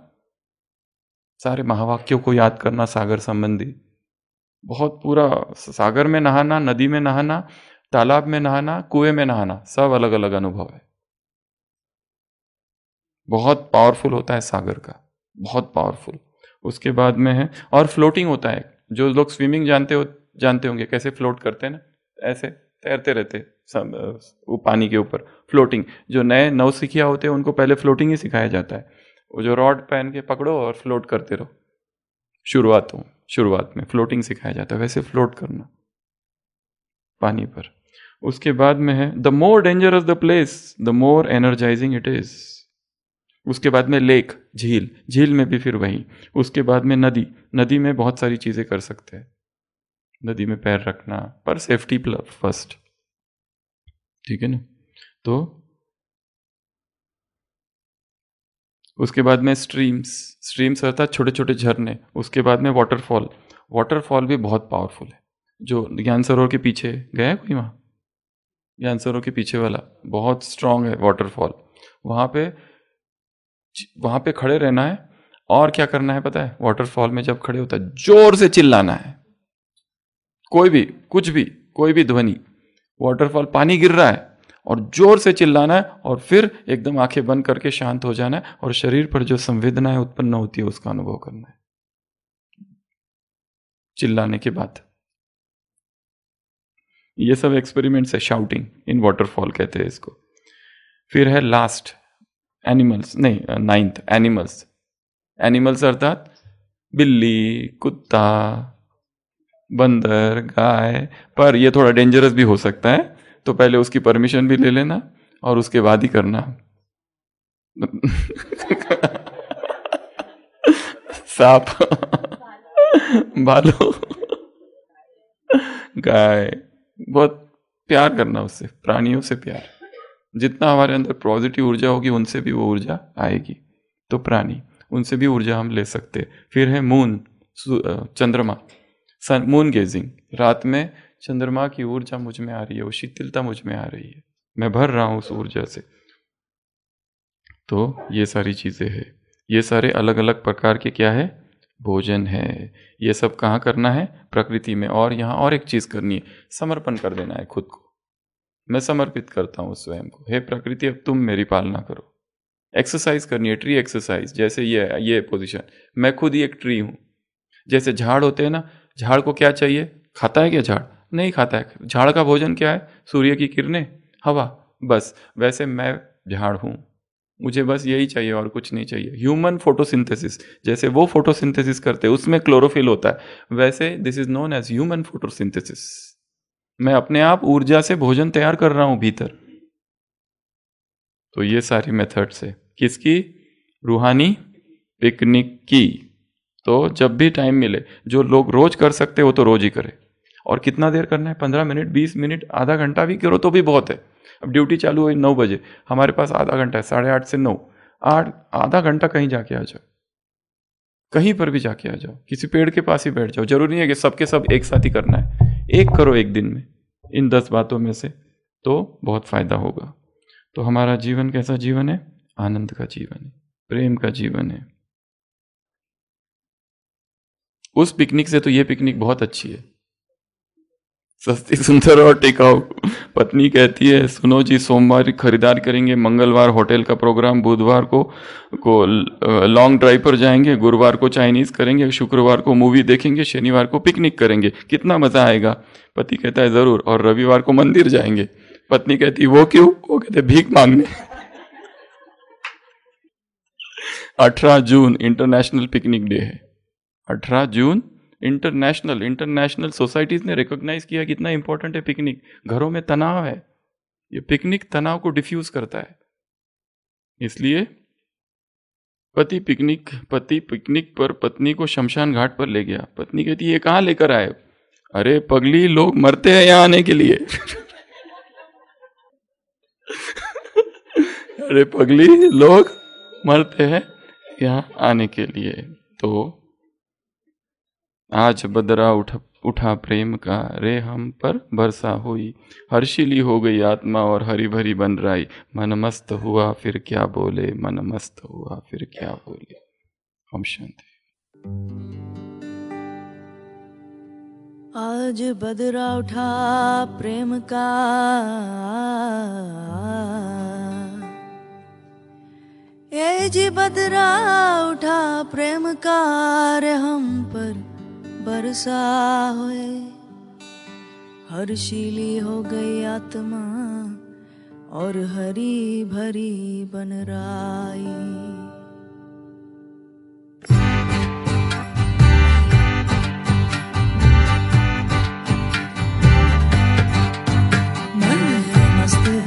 सारे महावाक्यों को याद करना सागर संबंधी बहुत पूरा सागर में नहाना नदी में नहाना तालाब में नहाना कुएं में नहाना सब अलग अलग अनुभव है बहुत पावरफुल होता है सागर का बहुत पावरफुल उसके बाद में है और फ्लोटिंग होता है जो लोग स्विमिंग जानते हो जानते होंगे कैसे फ्लोट करते हैं ना ऐसे तैरते रहते वो पानी के ऊपर फ्लोटिंग जो नए नव सिखिया होते हैं उनको पहले फ्लोटिंग ही सिखाया जाता है वो जो रॉड पहन के पकड़ो और फ्लोट करते रहो शुरुआत हो शुरुआत में फ्लोटिंग सिखाया जाता है वैसे फ्लोट करना पानी पर उसके बाद में है the more dangerous the place the more energizing it is उसके बाद में लेक झील झील में भी फिर वही उसके बाद में नदी नदी में बहुत सारी चीज़ें कर सकते हैं नदी में पैर रखना पर सेफ्टी फर्स्ट ठीक है ना तो उसके बाद में स्ट्रीम्स स्ट्रीम्स अर्थात छोटे छोटे झरने उसके बाद में वाटरफॉल वाटरफॉल भी बहुत पावरफुल है जो ज्ञान सरोवर के पीछे गया कोई वहाँ ज्ञान सरोवर के पीछे वाला बहुत स्ट्रांग है वाटरफॉल वहाँ पे वहाँ पे खड़े रहना है और क्या करना है पता है वाटरफॉल में जब खड़े होता है जोर से चिल्लाना है कोई भी कुछ भी कोई भी ध्वनि वाटरफॉल पानी गिर रहा है और जोर से चिल्लाना है और फिर एकदम आंखें बंद करके शांत हो जाना है और शरीर पर जो संवेदनाएं उत्पन्न होती है उसका अनुभव करना है चिल्लाने के बाद ये सब एक्सपेरिमेंट्स है शाउटिंग इन वाटरफॉल कहते हैं इसको फिर है लास्ट एनिमल्स नहीं नाइन्थ एनिमल्स एनिमल्स अर्थात बिल्ली कुत्ता बंदर गाय पर यह थोड़ा डेंजरस भी हो सकता है तो पहले उसकी परमिशन भी ले लेना और उसके बाद ही करना सांप बालो गाय बहुत प्यार करना उससे प्राणियों से प्यार जितना हमारे अंदर पॉजिटिव ऊर्जा होगी उनसे भी वो ऊर्जा आएगी तो प्राणी उनसे भी ऊर्जा हम ले सकते फिर है मून चंद्रमा सन मून गेजिंग रात में चंद्रमा की ऊर्जा मुझ में आ रही है वो शीतलता मुझ में आ रही है मैं भर रहा हूँ उस ऊर्जा से तो ये सारी चीज़ें हैं ये सारे अलग अलग प्रकार के क्या है भोजन है ये सब कहाँ करना है प्रकृति में और यहाँ और एक चीज़ करनी है समर्पण कर देना है खुद को मैं समर्पित करता हूँ स्वयं को हे प्रकृति अब तुम मेरी पालना करो एक्सरसाइज करनी है ट्री एक्सरसाइज जैसे ये ये पोजीशन मैं खुद ही एक ट्री हूँ जैसे झाड़ होते हैं ना झाड़ को क्या चाहिए खाता है क्या झाड़ नहीं खाता है झाड़ का भोजन क्या है सूर्य की किरणें हवा बस वैसे मैं झाड़ हूँ मुझे बस यही चाहिए और कुछ नहीं चाहिए ह्यूमन फोटोसिंथेसिस जैसे वो फोटोसिंथेसिस करते हैं उसमें क्लोरोफिल होता है वैसे this is known as human photosynthesis मैं अपने आप ऊर्जा से भोजन तैयार कर रहा हूं भीतर तो ये सारी मेथड्स है किसकी रूहानी पिकनिक की तो जब भी टाइम मिले जो लोग रोज कर सकते हो तो रोज ही करें और कितना देर करना है पंद्रह मिनट बीस मिनट आधा घंटा भी करो तो भी बहुत है अब ड्यूटी चालू हुई नौ बजे हमारे पास आधा घंटा है साढ़े आठ से नौ आठ आधा घंटा कहीं जाके आ जाओ कहीं पर भी जाके आ जाओ किसी पेड़ के पास ही बैठ जाओ जरूरी है कि सबके सब एक साथ ही करना है एक करो एक दिन में इन दस बातों में से तो बहुत फायदा होगा तो हमारा जीवन कैसा जीवन है आनंद का जीवन है प्रेम का जीवन है उस पिकनिक से तो ये पिकनिक बहुत अच्छी है सस्ती सुंदर और टिकाऊ पत्नी कहती है सुनो जी सोमवार खरीदार करेंगे मंगलवार होटल का प्रोग्राम बुधवार को को लॉन्ग ड्राइव पर जाएंगे गुरुवार को चाइनीज करेंगे शुक्रवार को मूवी देखेंगे शनिवार को पिकनिक करेंगे कितना मजा आएगा पति कहता है जरूर और रविवार को मंदिर जाएंगे पत्नी कहती वो क्यों वो कहते भीख मांगने अठारह जून इंटरनेशनल पिकनिक डे है अठारह जून इंटरनेशनल इंटरनेशनल सोसाइटीज़ ने रिकॉग्नाइज़ किया कितना इंपॉर्टेंट है पिकनिक घरों में तनाव है ये पिकनिक तनाव को डिफ्यूज़ करता है इसलिए पति पिकनिक पति पिकनिक पर पत्नी को शमशान घाट पर ले गया पत्नी कहती ये कहाँ लेकर आए अरे पगली लोग मरते हैं यहाँ आने के लिए [laughs] अरे पगली लोग मरते हैं यहाँ आने के लिए तो आज बदरा उठ उठा प्रेम का रे हम पर बरसा हुई हर्षिली हो गई आत्मा और हरी भरी बन रही मन मस्त हुआ फिर क्या बोले मन मस्त हुआ फिर क्या बोले हम शांति आज बदरा उठा प्रेम का ए जी बदरा उठा प्रेम का रे हम पर बरसा होए हर्षीली हो गई आत्मा और हरी भरी बन राई मस्त